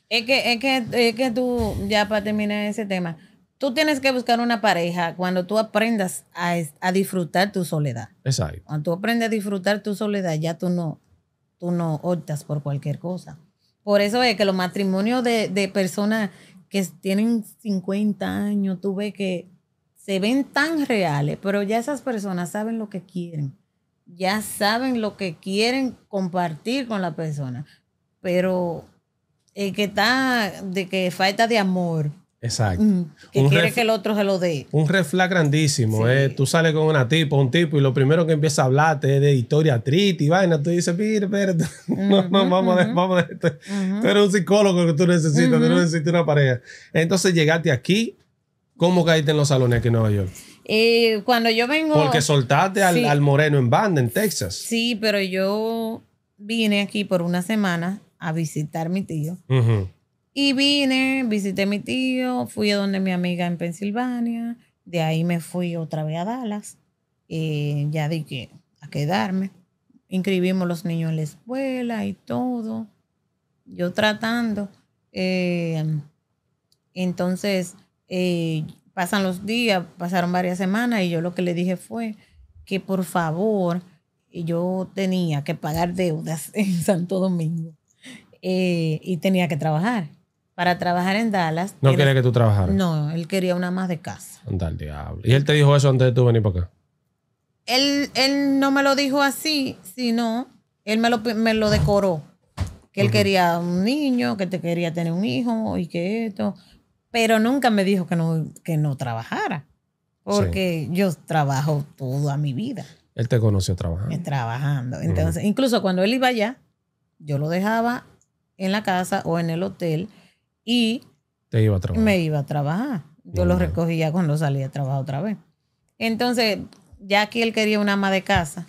Es que, es que, es que tú, ya para terminar ese tema, tú tienes que buscar una pareja cuando tú aprendas a, disfrutar tu soledad. Exacto. Cuando tú aprendes a disfrutar tu soledad, ya tú no, tú no optas por cualquier cosa. Por eso es que los matrimonios de, de personas que tienen 50 años, tú ves que se ven tan reales, pero ya esas personas saben lo que quieren, ya saben lo que quieren compartir con la persona, pero el que está de que falta de amor. Exacto. Que un quiere que el otro se lo dé. Un grandísimo. Eh. Tú sales con una tipo, un tipo, y lo primero que empieza a hablarte es de historia triste y vaina. Tú dices, mire, pero *laughs* no, vamos, a, vamos esto. Tú eres un psicólogo que tú necesitas, tú necesitas una pareja. Entonces llegaste aquí ¿Cómo caíste en los salones aquí en Nueva York? Eh, cuando yo vengo. Porque soltaste al, Moreno en banda en Texas. Sí, pero yo vine aquí por una semana a visitar a mi tío. Y vine, visité a mi tío, fui a donde mi amiga en Pensilvania. De ahí me fui otra vez a Dallas. Eh, ya di que a quedarme. Inscribimos los niños en la escuela y todo. Yo tratando. Eh, entonces, eh, pasan los días, pasaron varias semanas y yo lo que le dije fue que por favor yo tenía que pagar deudas *laughs* en Santo Domingo eh, y tenía que trabajar. Para trabajar en Dallas. ¿No quería que tú trabajaras? No, él quería una más de casa. diablo. ¿Y él te dijo eso antes de tú venir para acá? Él, no me lo dijo así, sino él me lo, me lo decoró. Que él quería un niño, que te quería tener un hijo y que esto pero nunca me dijo que no, que no trabajara, porque yo trabajo toda mi vida. Él te conoció trabajando. Eh, trabajando. Entonces, incluso cuando él iba allá, yo lo dejaba en la casa o en el hotel y te iba a trabajar. me iba a trabajar. Yo lo recogía cuando salía a trabajar otra vez. Entonces, ya que él quería una ama de casa.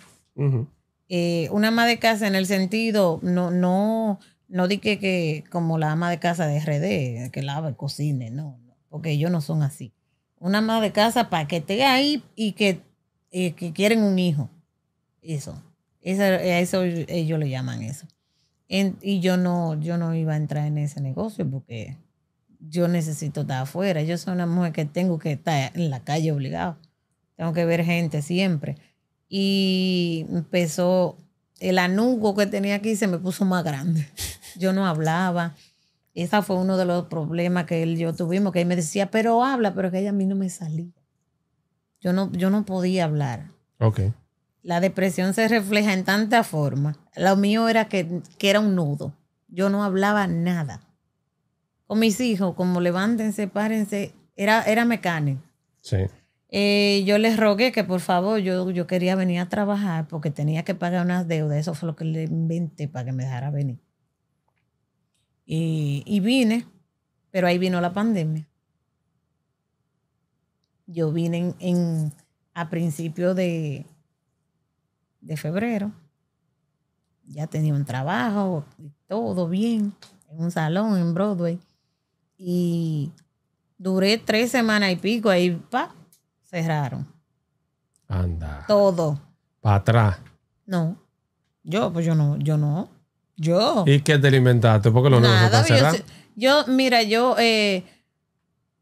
Eh, una ama de casa en el sentido, no, no, no dije que, como la ama de casa de RD, que lava y cocine, no, no, porque ellos no son así. Una ama de casa para que esté ahí y que, quieren un hijo. Eso. Eso, eso ellos le llaman eso. y yo no, yo no iba a entrar en ese negocio porque yo necesito estar afuera. Yo soy una mujer que tengo que estar en la calle obligado. Tengo que ver gente siempre. Y empezó el anuncio que tenía aquí se me puso más grande. *laughs* yo no hablaba. Ese fue uno de los problemas que él y yo tuvimos, que él me decía, pero habla, pero que ella a mí no me salía. Yo no, yo no podía hablar. Ok. La depresión se refleja en tanta forma. Lo mío era que, era un nudo. Yo no hablaba nada. Con mis hijos, como levántense, párense, era, era mecánico. Sí. Eh, yo les rogué que por favor, yo, yo quería venir a trabajar porque tenía que pagar unas deudas. Eso fue lo que le inventé para que me dejara venir. Y, vine, pero ahí vino la pandemia. Yo vine en, a principio de, de febrero. Ya tenía un trabajo, todo bien, en un salón en Broadway. Y duré tres semanas y pico ahí, pa, cerraron. Anda. Todo. ¿Para atrás? No. Yo, pues yo no, yo no. Yo. ¿Y qué te lo inventaste? Porque los yo, mira, yo, eh,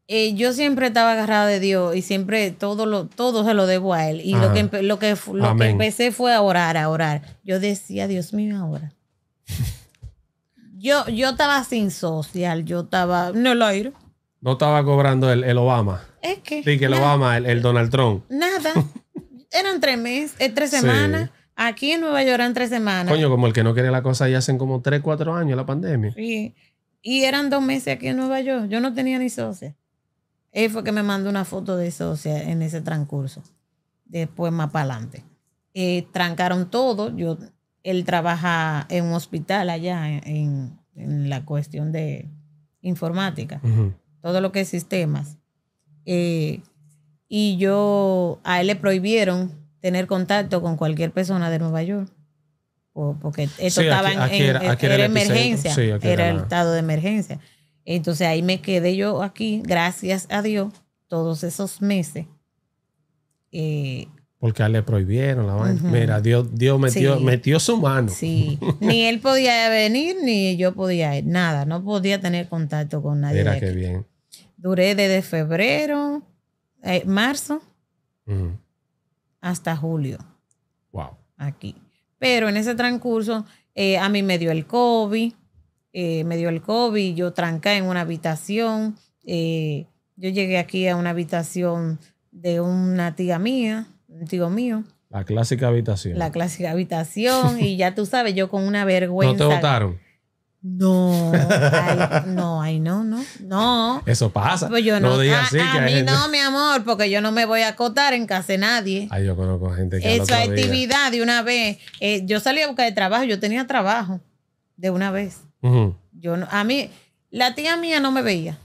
eh, yo siempre estaba agarrada de Dios y siempre todo, lo, se lo debo a Él. Y lo, que, lo, que, empecé fue a orar, a orar. Yo decía, Dios mío, ahora. *laughs* yo, yo estaba sin social, yo estaba no lo aire. No estaba cobrando el, el Obama. Es que. Sí, que el Obama, el, Donald Trump. Nada. *laughs* Eran tres meses, eh, tres semanas. Aquí en Nueva York eran tres semanas. Coño, como el que no quiere la cosa ya hacen como tres, cuatro años la pandemia. Sí. Y eran dos meses aquí en Nueva York. Yo no tenía ni socia. Él fue que me mandó una foto de socia en ese transcurso. Después, más para adelante. Eh, trancaron todo. Yo, él trabaja en un hospital allá en, la cuestión de informática. Todo lo que es sistemas. Eh, y yo, a él le prohibieron tener contacto con cualquier persona de Nueva York. porque esto estaba en, emergencia, era, el estado de emergencia. Entonces ahí me quedé yo aquí, gracias a Dios, todos esos meses. Eh, porque a le prohibieron la vaina. Mira, Dios, Dios metió, metió su mano. Sí. Ni él *laughs* podía venir, ni yo podía ir. Nada, no podía tener contacto con nadie. Mira qué bien. Duré desde febrero, eh, marzo, hasta julio. Wow. Aquí. Pero en ese transcurso, eh, a mí me dio el COVID, eh, me dio el COVID, yo trancé en una habitación. Eh, yo llegué aquí a una habitación de una tía mía, un tío mío. La clásica habitación. La clásica habitación, y ya tú sabes, yo con una vergüenza. *laughs* ¿No te votaron? No, *laughs* no, ay, no, no, no. Eso pasa. Pues no. digas ah, así, a, a mí no, mi amor, porque yo no me voy a acotar en casa de nadie. Ay, yo conozco gente que. actividad de una vez. Eh, yo salí a buscar trabajo, yo tenía trabajo de una vez. Yo a mí, la tía mía no me veía.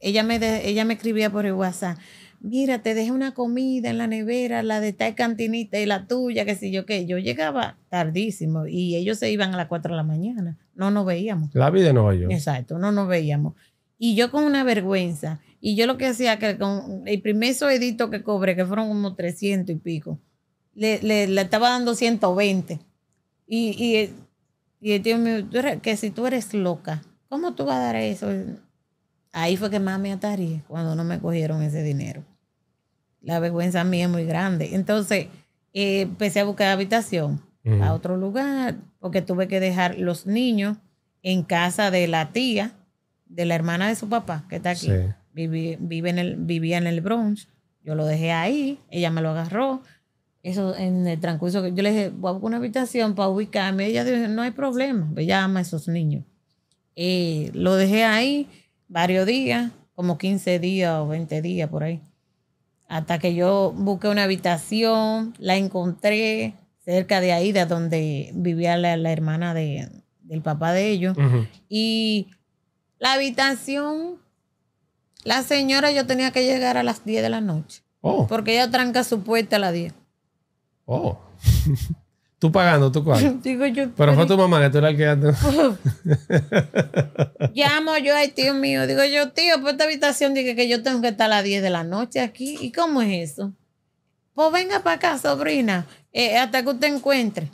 Ella me, ella me escribía por el WhatsApp. Mira, te dejé una comida en la nevera, la de tal cantinita y la tuya, que si yo qué. Yo llegaba tardísimo y ellos se iban a las 4 de la mañana no nos veíamos. La vida no Nueva Exacto, no nos veíamos. Y yo con una vergüenza. Y yo lo que hacía, que con el primer suedito que cobré, que fueron como 300 y pico, le, estaba dando 120. Y, y, el tío me dijo, que si tú eres loca, ¿cómo tú vas a dar eso? Ahí fue que más me ataría cuando no me cogieron ese dinero. La vergüenza mía es muy grande. Entonces, eh, empecé a buscar habitación a otro lugar, porque tuve que dejar los niños en casa de la tía, de la hermana de su papá, que está aquí. vive en el, vivía en el Bronx. Yo lo dejé ahí, ella me lo agarró. Eso en el transcurso yo le dije, voy a buscar una habitación para ubicarme. Ella dijo, no hay problema, ella ama a esos niños. Eh, lo dejé ahí varios días, como 15 días o 20 días por ahí. Hasta que yo busqué una habitación, la encontré, cerca de ahí, de donde vivía la, hermana de, del papá de ellos. Y la habitación, la señora, yo tenía que llegar a las 10 de la noche. Oh. Porque ella tranca su puerta a las 10. Oh. *laughs* Tú pagando tú cuál. *laughs* Digo, pero fue tu mamá que tú que quedaste. *laughs* Llamo yo al tío mío. Digo yo, tío, por pues esta habitación dije que yo tengo que estar a las 10 de la noche aquí. ¿Y cómo es eso? Pues venga para acá, sobrina. Eh, hasta que usted encuentre.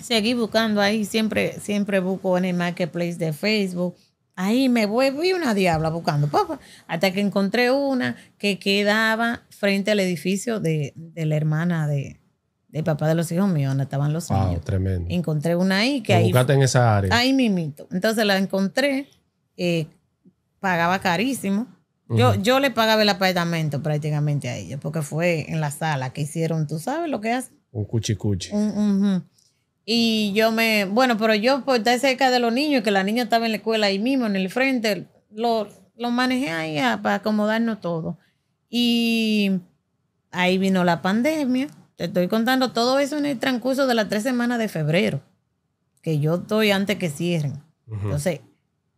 Seguí buscando ahí, siempre, siempre busco en el marketplace de Facebook. Ahí me voy. Vi una diabla buscando, papá, hasta que encontré una que quedaba frente al edificio de, la hermana de, papá de los hijos míos, donde estaban los wow, niños. tremendo. Encontré una ahí que ahí. Buscaste en esa área. Ahí mimito. Entonces la encontré, eh, pagaba carísimo. Yo, yo le pagaba el apartamento prácticamente a ella, porque fue en la sala que hicieron, tú sabes lo que hacen un cuchicuchi. Y yo me, bueno, pero yo por estar cerca de los niños, que la niña estaba en la escuela ahí mismo, en el frente, lo, lo manejé ahí ah, para acomodarnos todo. Y ahí vino la pandemia. Te estoy contando todo eso en el transcurso de las tres semanas de febrero, que yo estoy antes que cierren. Entonces,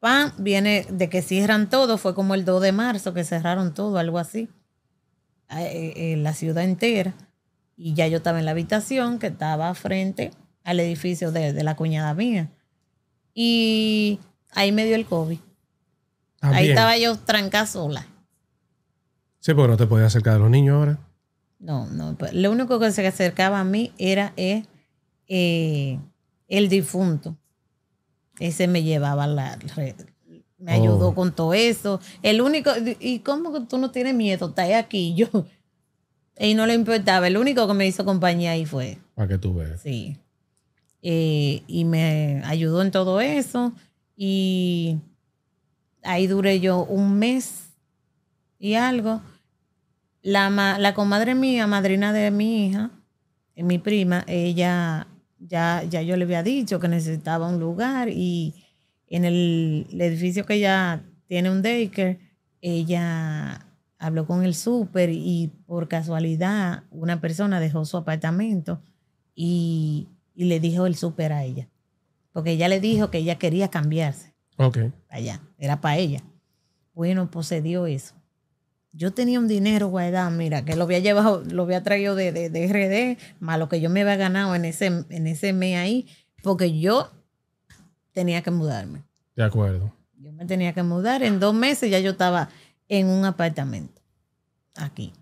pan viene de que cierran todo, fue como el 2 de marzo que cerraron todo, algo así, eh, eh, la ciudad entera. Y ya yo estaba en la habitación que estaba frente al edificio de, la cuñada mía. Y ahí me dio el COVID. Ah, ahí estaba yo tranca sola. Sí, porque no te podías acercar a los niños ahora. No, no. Pues, lo único que se acercaba a mí era eh, eh, el difunto. Ese me llevaba la... Me ayudó oh. con todo eso. El único... ¿Y cómo tú no tienes miedo? Estás aquí. *laughs* Yo, y no le importaba. El único que me hizo compañía ahí fue. Para que tú veas. Sí. Eh, y me ayudó en todo eso. Y ahí duré yo un mes y algo. La, comadre mía, madrina de mi hija, eh, mi prima, ella ya, ya yo le había dicho que necesitaba un lugar y en el, edificio que ya tiene un daycare, ella habló con el súper y por casualidad una persona dejó su apartamento y, le dijo el súper a ella. Porque ella le dijo que ella quería cambiarse. Ok. Allá, era para ella. Bueno, pues dio eso. Yo tenía un dinero guardado, mira, que lo había llevado, lo había traído de, de, de RD, más lo que yo me había ganado en ese, en ese mes ahí, porque yo tenía que mudarme. De acuerdo. Yo me tenía que mudar. En dos meses ya yo estaba en un apartamento aquí.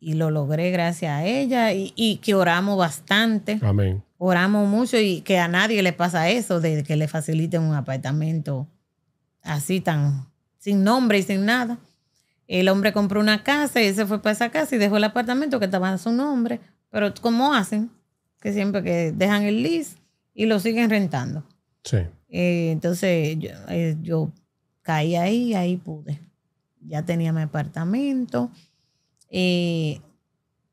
Y lo logré gracias a ella y, que oramos bastante. Amén. Oramos mucho y que a nadie le pasa eso de que le faciliten un apartamento así tan sin nombre y sin nada. El hombre compró una casa y se fue para esa casa y dejó el apartamento que estaba en su nombre. Pero ¿cómo hacen? Que siempre que dejan el lease y lo siguen rentando. Sí. Eh, entonces eh, yo caí ahí y ahí pude. Ya tenía mi apartamento y eh,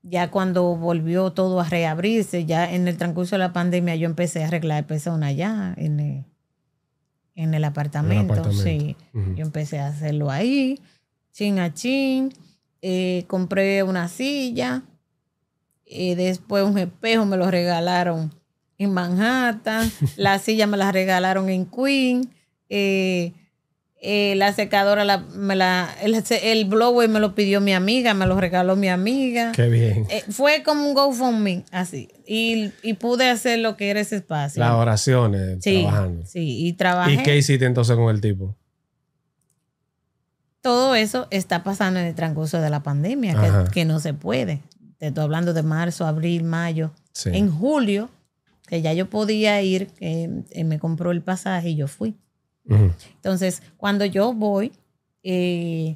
ya cuando volvió todo a reabrirse, ya en el transcurso de la pandemia yo empecé a arreglar personas allá en el, en el apartamento. Sí. Yo empecé a hacerlo ahí, chin a chin. Eh, compré una silla. Y eh, después un espejo me lo regalaron en Manhattan. *laughs* la silla me la regalaron en Queen. Eh, eh, la secadora, el, el blower me lo pidió mi amiga, me lo regaló mi amiga. Qué bien. Eh, fue como un GoFundMe, así. Y, y, pude hacer lo que era ese espacio. Las oraciones, trabajando. Sí, y trabajé. ¿Y qué hiciste entonces con el tipo? Todo eso está pasando en el transcurso de la pandemia, que, no se puede. Te estoy hablando de marzo, abril, mayo. En julio, que ya yo podía ir, eh, me compró el pasaje y yo fui. Entonces, cuando yo voy, eh,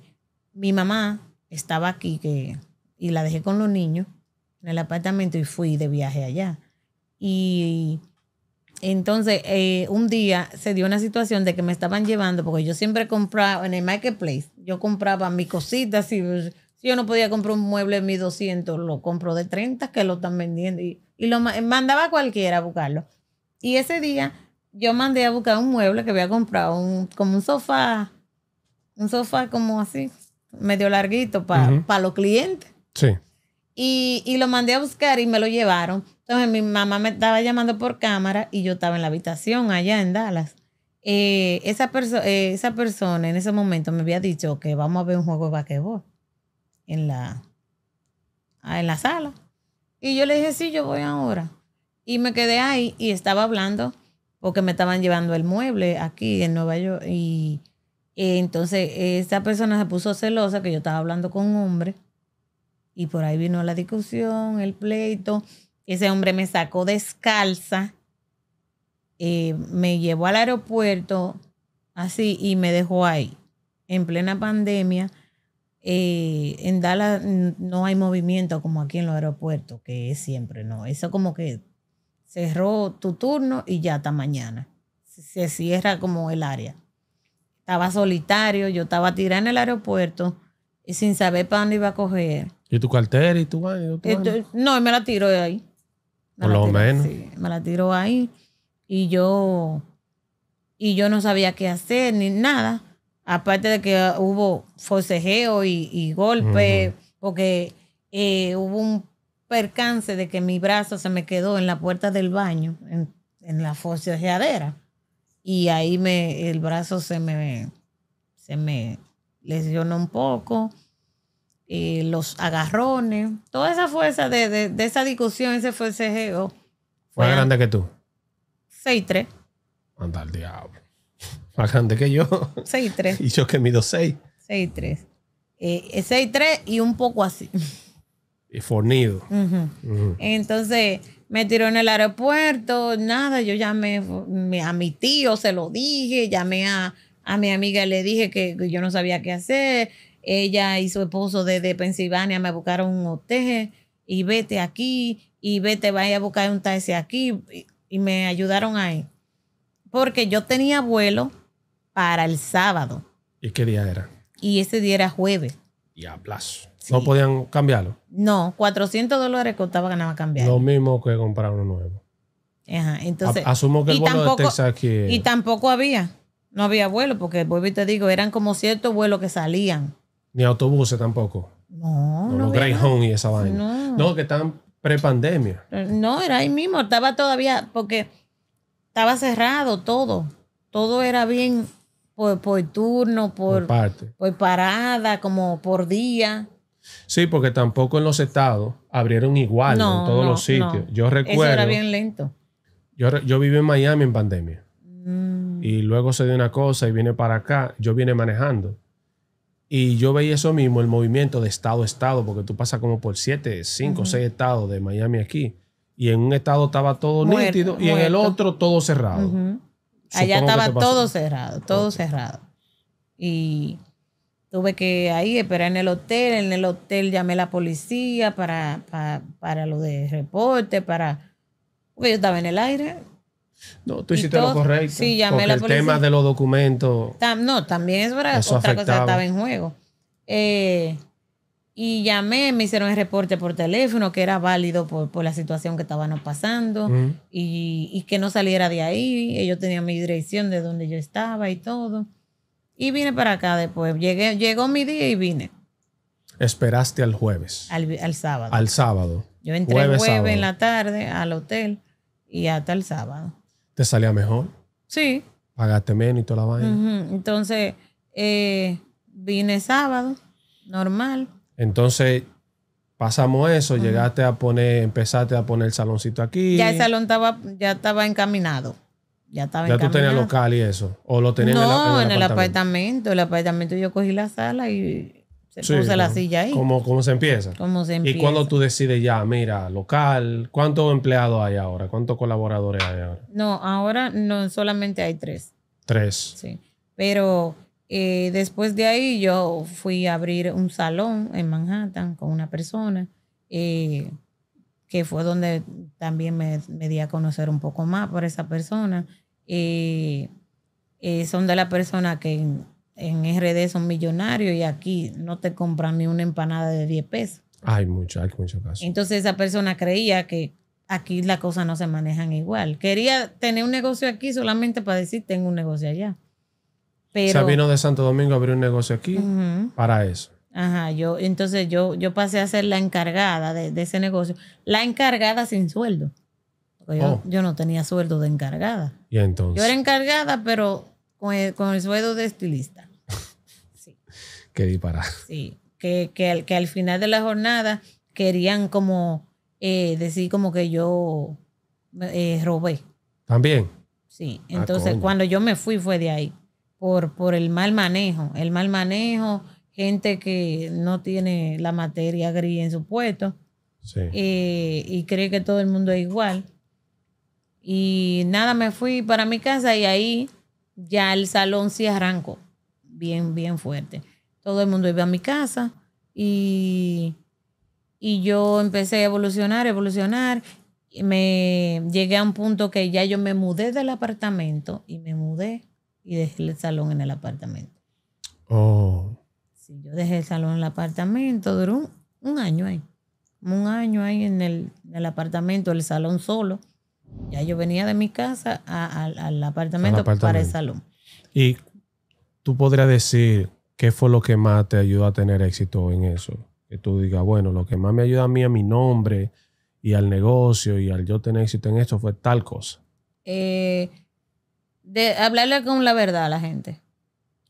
mi mamá estaba aquí que, y la dejé con los niños en el apartamento y fui de viaje allá. Y entonces, eh, un día se dio una situación de que me estaban llevando, porque yo siempre compraba en el marketplace, yo compraba mis cositas y pues, si yo no podía comprar un mueble en 200 lo compro de 30 que lo están vendiendo y, lo mandaba a cualquiera a buscarlo. Y ese día yo mandé a buscar un mueble que había comprado, como un sofá, un sofá como así, medio larguito para los clientes. Sí. Y, lo mandé a buscar y me lo llevaron. Entonces mi mamá me estaba llamando por cámara y yo estaba en la habitación allá en Dallas. Eh, esa, eh, esa persona en ese momento me había dicho que vamos a ver un juego de basquetbol en la, ah, en la sala. Y yo le dije, sí, yo voy ahora. Y me quedé ahí y estaba hablando porque me estaban llevando el mueble aquí en Nueva York. Y, eh, entonces esa persona se puso celosa que yo estaba hablando con un hombre y por ahí vino la discusión, el pleito. Ese hombre me sacó descalza, eh, me llevó al aeropuerto así y me dejó ahí en plena pandemia. Eh, en Dallas no hay movimiento como aquí en los aeropuertos, que es siempre, no. Eso como que cerró tu turno y ya está mañana. Se cierra como el área. Estaba solitario, yo estaba tirada en el aeropuerto y sin saber para dónde iba a coger. ¿Y tu cartera y tu baño? no, me la tiró de ahí. Me Por lo menos. me la tiró ahí y yo, y yo no sabía qué hacer ni nada. Aparte de que hubo forcejeo y, y golpe, porque eh, hubo un alcance de que mi brazo se me quedó en la puerta del baño, en, en la adera. Y ahí me, el brazo se me, se me lesionó un poco. Eh, los agarrones, toda esa fuerza de, esa discusión, ese fue forcejeo. ¿Fue grande que tú? 6'3. Anda al diablo. Más grande que yo. 6'3. *laughs* y yo que mido 6. 3. 6'3 y un poco así. Y fornido. Entonces me tiró en el aeropuerto, nada, yo llamé a mi tío, se lo dije, llamé a, mi amiga, le dije que yo no sabía qué hacer. Ella y su esposo desde Pensilvania me buscaron un hotel y vete aquí y vete, vaya a buscar un taxi aquí y, me ayudaron ahí. Porque yo tenía vuelo para el sábado. ¿Y qué día era? Y ese día era jueves. Y a plazo. No podían cambiarlo. No, 400 dólares costaba ganar a cambiar. Lo mismo que comprar uno nuevo. Ajá, entonces. asumo que el vuelo de Texas aquí. Y tampoco había. No había vuelo, porque vuelvo y te digo, eran como ciertos vuelos que salían. Ni autobuses tampoco. No, no. Greyhound y esa vaina. No, que que pre-pandemia. No, era ahí mismo. Estaba todavía, porque estaba cerrado todo. Todo era bien por, turno, por parada, como por día. Sí, porque tampoco en los estados abrieron igual en todos los sitios. Yo recuerdo. Eso era bien lento. Yo, yo viví en Miami en pandemia. Mm. Y luego se dio una cosa y viene para acá. Yo vine manejando. Y yo veía eso mismo, el movimiento de estado a estado, porque tú pasas como por siete, cinco, seis estados de Miami aquí. Y en un estado estaba todo nítido y en el otro todo cerrado. Allá estaba todo cerrado, todo cerrado. Y Tuve que ahí esperar en el hotel. En el hotel llamé a la policía para, para, lo de reporte, para... Porque yo estaba en el aire. No, tú hiciste lo correcto. Sí, llamé a la policía. El tema de los documentos. no, también es verdad. Otra cosa estaba en juego. Eh, y llamé, me hicieron el reporte por teléfono que era válido por, la situación que estábamos pasando y, y, que no saliera de ahí. Ellos tenían mi dirección de donde yo estaba y todo. Y vine para acá después. Llegué, llegó mi día y vine. Esperaste al jueves. Al, sábado. Al sábado. Yo entré jueves, jueves en la tarde al hotel y hasta el sábado. ¿Te salía mejor? Sí. Pagaste menos y toda la vaina. Entonces, eh, vine sábado, normal. Entonces, pasamos eso, llegaste a poner, empezaste a poner el saloncito aquí. Ya el salón estaba, ya estaba encaminado. Ya estaba tú tenías local y eso. O lo tenías no, en, el, apartamento. En el apartamento. yo cogí la sala y se puse la silla ahí. ¿Cómo, se empieza? ¿Cómo se empieza? ¿Y cuando tú decides ya, mira, local? ¿Cuántos empleados hay ahora? ¿Cuántos colaboradores hay ahora? No, ahora no, solamente hay tres. Tres. Sí. Pero eh, después de ahí yo fui a abrir un salón en Manhattan con una persona. Eh, que fue donde también me, me, di a conocer un poco más por esa persona son de la persona que en, RD son millonarios y aquí no te compran ni una empanada de 10 pesos. Hay mucho, hay mucho caso. Entonces esa persona creía que aquí las cosas no se manejan igual. Quería tener un negocio aquí solamente para decir tengo un negocio allá. Pero, vino de Santo Domingo a abrir un negocio aquí para eso. Ajá, yo, entonces yo, yo pasé a ser la encargada de, ese negocio. La encargada sin sueldo. Oh. yo no tenía sueldo de encargada. Yo era encargada, pero con el, con el sueldo de estilista. *laughs* Sí. Qué Sí. Que, que, que, al final de la jornada querían como eh, decir como que yo eh, robé. También. Sí. Ah, entonces, cuando yo me fui fue de ahí. Por, por el mal manejo. El mal manejo, gente que no tiene la materia gris en su puesto. Sí. Eh, y cree que todo el mundo es igual. Y nada, me fui para mi casa y ahí ya el salón se arrancó, bien, bien fuerte. Todo el mundo iba a mi casa y, yo empecé a evolucionar, evolucionar. Y me llegué a un punto que ya yo me mudé del apartamento y me mudé y dejé el salón en el apartamento. Oh. Sí, yo dejé el salón en el apartamento, duró un, año ahí. Un año ahí en el, en el apartamento, el salón solo ya yo venía de mi casa al, apartamento para el salón. ¿Y tú podrías decir qué fue lo que más te ayudó a tener éxito en eso? Que tú digas, bueno, lo que más me ayuda a mí a mi nombre y al negocio y al yo tener éxito en esto fue tal cosa. Eh, de hablarle con la verdad a la gente.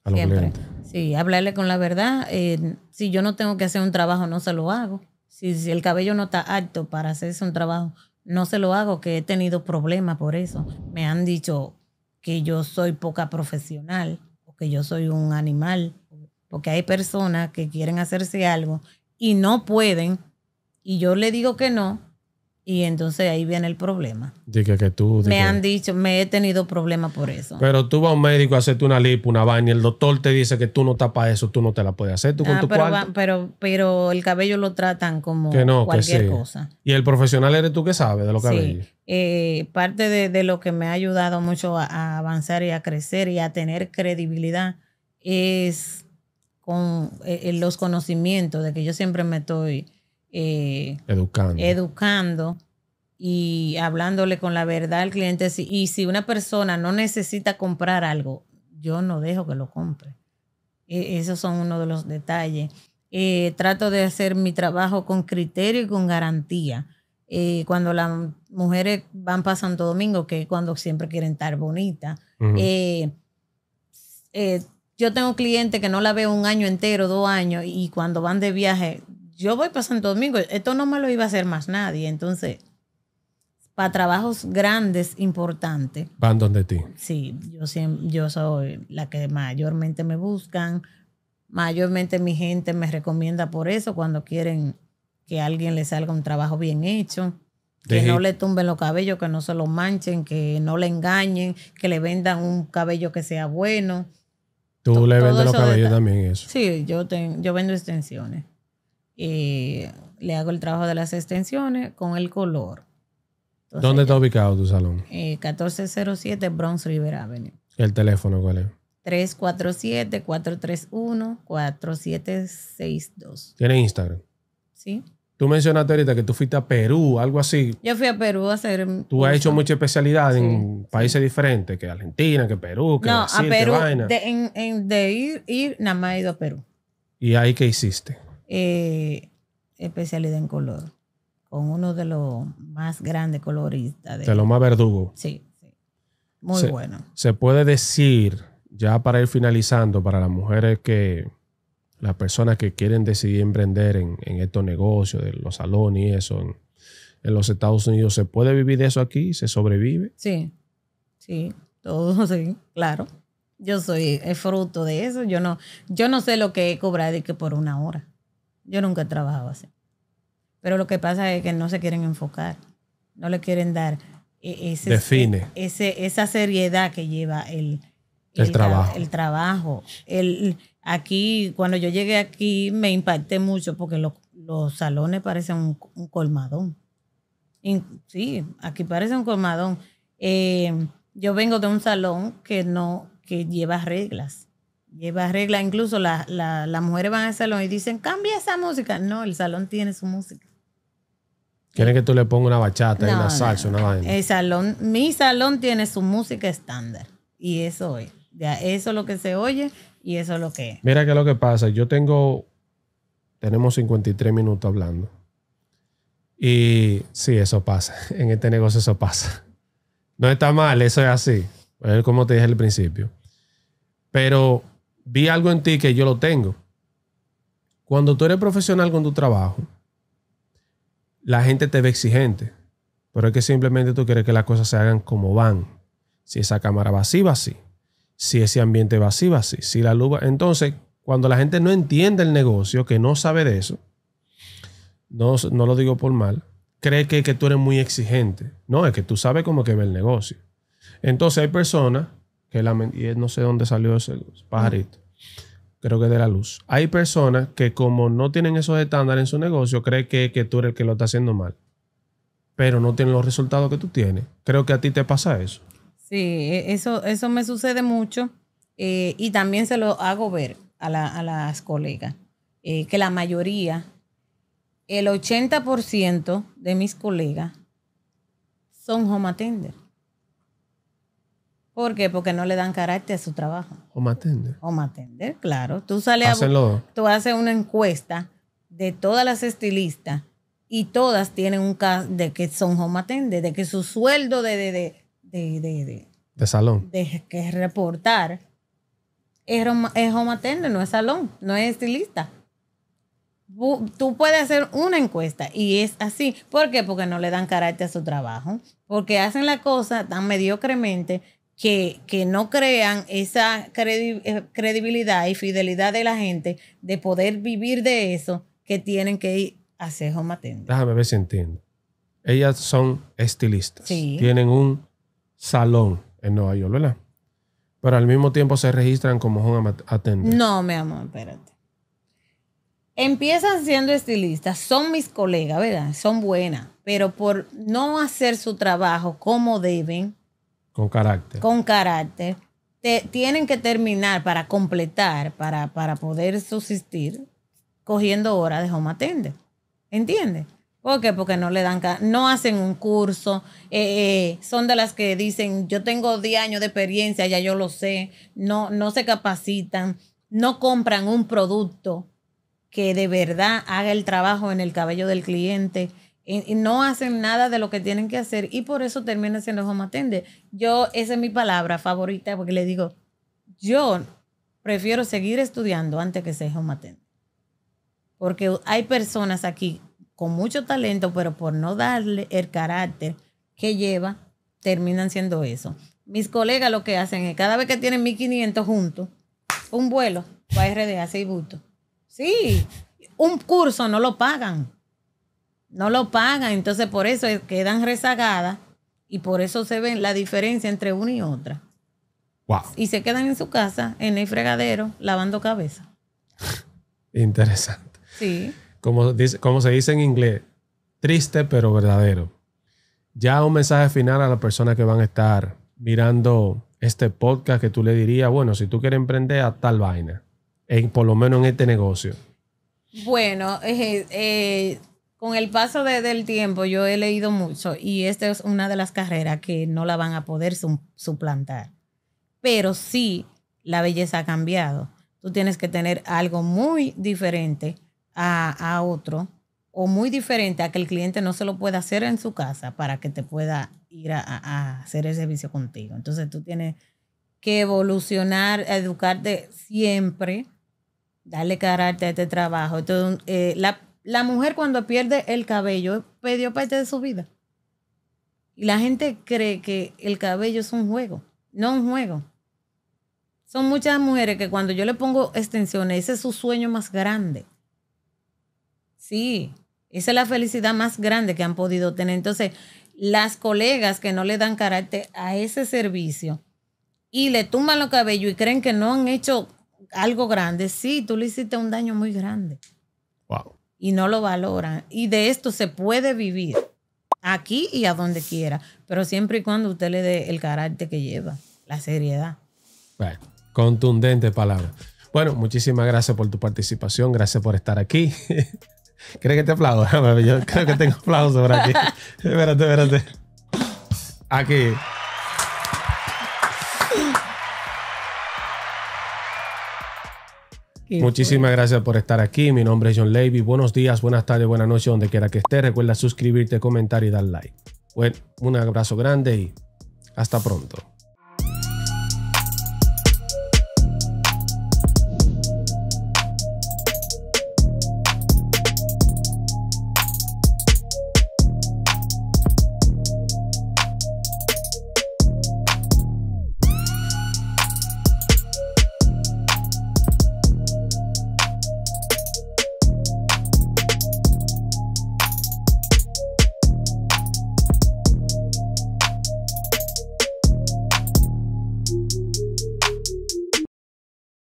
A los Siempre. Sí, hablarle con la verdad. Eh, si yo no tengo que hacer un trabajo, no se lo hago. Si, si el cabello no está alto para hacerse un trabajo, no se lo hago, que he tenido problemas por eso. Me han dicho que yo soy poca profesional o que yo soy un animal, porque hay personas que quieren hacerse algo y no pueden, y yo le digo que no, y entonces ahí viene el problema. Me han dicho, me he tenido problemas por eso. Pero tú vas a un médico a hacerte una lipo, una vaina, y el doctor te dice que tú no estás para eso, tú no te la puedes hacer, tú con ah, tu pero, pero, pero el cabello lo tratan como cualquier cosa. Y el profesional eres tú que sabes de los sí. cabellos. Eh, parte de, lo que me ha ayudado mucho a, avanzar y a crecer y a tener credibilidad es con eh, los conocimientos de que yo siempre me estoy eh, educando. educando y hablándole con la verdad al cliente. Y si una persona no necesita comprar algo, yo no dejo que lo compre. E, esos son uno de los detalles. Eh, trato de hacer mi trabajo con criterio y con garantía. Eh, cuando las mujeres van para Santo Domingo, que es cuando siempre quieren estar bonitas, yo tengo cliente que no la veo un año entero, dos años, y cuando van de viaje yo voy para Santo Domingo, esto no me lo iba a hacer más nadie, entonces, para trabajos grandes, importantes. Van donde ti. Sí, yo, yo soy la que mayormente me buscan, mayormente mi gente me recomienda por eso cuando quieren que alguien le salga un trabajo bien hecho. Que no le tumben los cabellos, que no se los manchen, que no le engañen, que le vendan un cabello que sea bueno. Tú le vendes los cabellos también eso. Sí, yo, yo vendo extensiones eh, le hago el trabajo de las extensiones con el color. ¿Dónde está eh, ubicado tu salón? 1407 eh, Bronx River Avenue. ¿El teléfono cuál es? 347-431-4762. ¿Tiene Instagram? Sí. Tú mencionaste ahorita que tú fuiste a Perú, algo así. Yo fui a Perú a hacer. Tú has hecho mucha especialidad en países diferentes, que Argentina, que Perú, que no, a Perú, De, de ir, ir, nada más he ido a Perú. ¿Y ahí qué hiciste? Eh, especialidad en color, con uno de los más grandes coloristas. De, lo más verdugo Sí, Muy bueno. Se puede decir, ya para ir finalizando, para las mujeres que, las personas que quieren decidir emprender en, estos negocios, de los salones y eso, en, los Estados Unidos, ¿se puede vivir de eso aquí? ¿Se sobrevive? Sí, sí, todo, *laughs* sí, claro. Yo soy el fruto de eso. Yo no, yo no sé lo que he cobrado y que por una hora. Yo nunca he trabajado así. Pero lo que pasa es que no se quieren enfocar, no le quieren dar e-, ese, Ese, esa seriedad que lleva el, trabajo. El trabajo. El, aquí, cuando yo llegué aquí, me impacté mucho porque los salones parecen un, colmadón. sí, aquí parece un colmadón. Eh, yo vengo de un salón que no, que lleva reglas Lleva regla, incluso las la, mujeres van al salón y dicen, cambia esa música. No, el salón tiene su música. Quieren que tú le pongas una bachata, y una salsa, no, El salón, mi salón tiene su música estándar. Y eso es. Ya, eso es lo que se oye y eso es lo que es. Mira es lo que pasa. Yo tengo. Tenemos 53 minutos hablando. Y sí, eso pasa. *laughs* En este negocio eso pasa. No está mal, eso es así. Pues es como te dije al principio. Pero vi algo en ti que yo lo tengo. Cuando tú eres profesional con tu trabajo, la gente te ve exigente, pero es que simplemente tú quieres que las cosas se hagan como van. Si esa cámara va así, va así. Si ese ambiente va así, va así. Si la luz Entonces, cuando la gente no entiende el negocio, que no sabe de eso, no, no lo digo por mal, cree que, que tú eres muy exigente. No, es que tú sabes cómo que ve el negocio. Entonces hay personas que no sé dónde salió ese pajarito. Creo que de la luz. Hay personas que como no tienen esos estándares en su negocio, creen que, tú eres el que lo está haciendo mal, pero no tienen los resultados que tú tienes. Creo que a ti te pasa eso. Sí, e, eso, eso me sucede mucho eh, y también se lo hago ver a, las colegas, eh, que la mayoría, el 80% de mis colegas son home attenders ¿Por qué? Porque no le dan carácter a su trabajo. Home Attender. Home Attender, claro. Tú sales a, tú haces una encuesta de todas las estilistas y todas tienen un caso de que son home atender, de que su sueldo de, de, salón. De que reportar es, es home Attender, no es salón, no es estilista. Tú puedes hacer una encuesta y es así. ¿Por qué? Porque no le dan carácter a su trabajo. Porque hacen la cosa tan mediocremente que, no crean esa eh, credibilidad y fidelidad de la gente de poder vivir de eso que tienen que ir a hacer home Déjame ver si entiendo. Ellas son estilistas. Tienen un salón en Nueva York, ¿verdad? Pero al mismo tiempo se registran como home No, mi amor, espérate. Empiezan siendo estilistas, son mis colegas, ¿verdad? Son buenas, pero por no hacer su trabajo como deben, con carácter. Con carácter. Te, tienen que terminar para completar, para, para poder subsistir, cogiendo horas de home atender. ¿Entiendes? ¿Por qué? Porque no le dan, no hacen un curso, eh, eh, son de las que dicen, yo tengo 10 años de experiencia, ya yo lo sé, no, no se capacitan, no compran un producto que de verdad haga el trabajo en el cabello del cliente, y, no hacen nada de lo que tienen que hacer y por eso terminan siendo home Yo, esa es mi palabra favorita porque le digo, yo prefiero seguir estudiando antes que ser home Porque hay personas aquí con mucho talento, pero por no darle el carácter que lleva, terminan siendo eso. Mis colegas lo que hacen es cada vez que tienen 1500 juntos, un vuelo para RDA, seis votos Sí, un curso no lo pagan no lo pagan, entonces por eso quedan rezagadas y por eso se ven la diferencia entre una y otra. Y se quedan en su casa, en el fregadero, lavando cabeza. Interesante. Sí. Como, se dice en inglés, triste pero verdadero. Ya un mensaje final a las personas que van a estar mirando este podcast que tú le dirías, bueno, si tú quieres emprender a tal vaina, en, por lo menos en este negocio. Bueno, eh, eh con el paso del tiempo yo he leído mucho y esta es una de las carreras que no la van a poder suplantar. Pero sí, la belleza ha cambiado. Tú tienes que tener algo muy diferente a, otro o muy diferente a que el cliente no se lo pueda hacer en su casa para que te pueda ir a, hacer el servicio contigo. Entonces tú tienes que evolucionar, educarte siempre, darle carácter a este trabajo. Entonces, eh, la la mujer cuando pierde el cabello perdió parte de su vida. Y la gente cree que el cabello es un juego, no un juego. Son muchas mujeres que cuando yo le pongo extensiones, ese es su sueño más grande. Sí, esa es la felicidad más grande que han podido tener. Entonces, las colegas que no le dan carácter a ese servicio y le tumban los cabellos y creen que no han hecho algo grande, sí, tú le hiciste un daño muy grande y no lo valoran. Y de esto se puede vivir aquí y a donde quiera, pero siempre y cuando usted le dé el carácter que lleva, la seriedad. Bueno, contundente palabra. Bueno, muchísimas gracias por tu participación, gracias por estar aquí. *laughs* ¿Crees que te aplaudo? *laughs* Yo creo que tengo aplauso por aquí. *laughs* Espérate, espérate. Aquí. Muchísimas gracias por estar aquí. Mi nombre es John Levy. Buenos días, buenas tardes, buenas noches, donde quiera que estés. Recuerda suscribirte, comentar y dar like. Bueno, un abrazo grande y hasta pronto.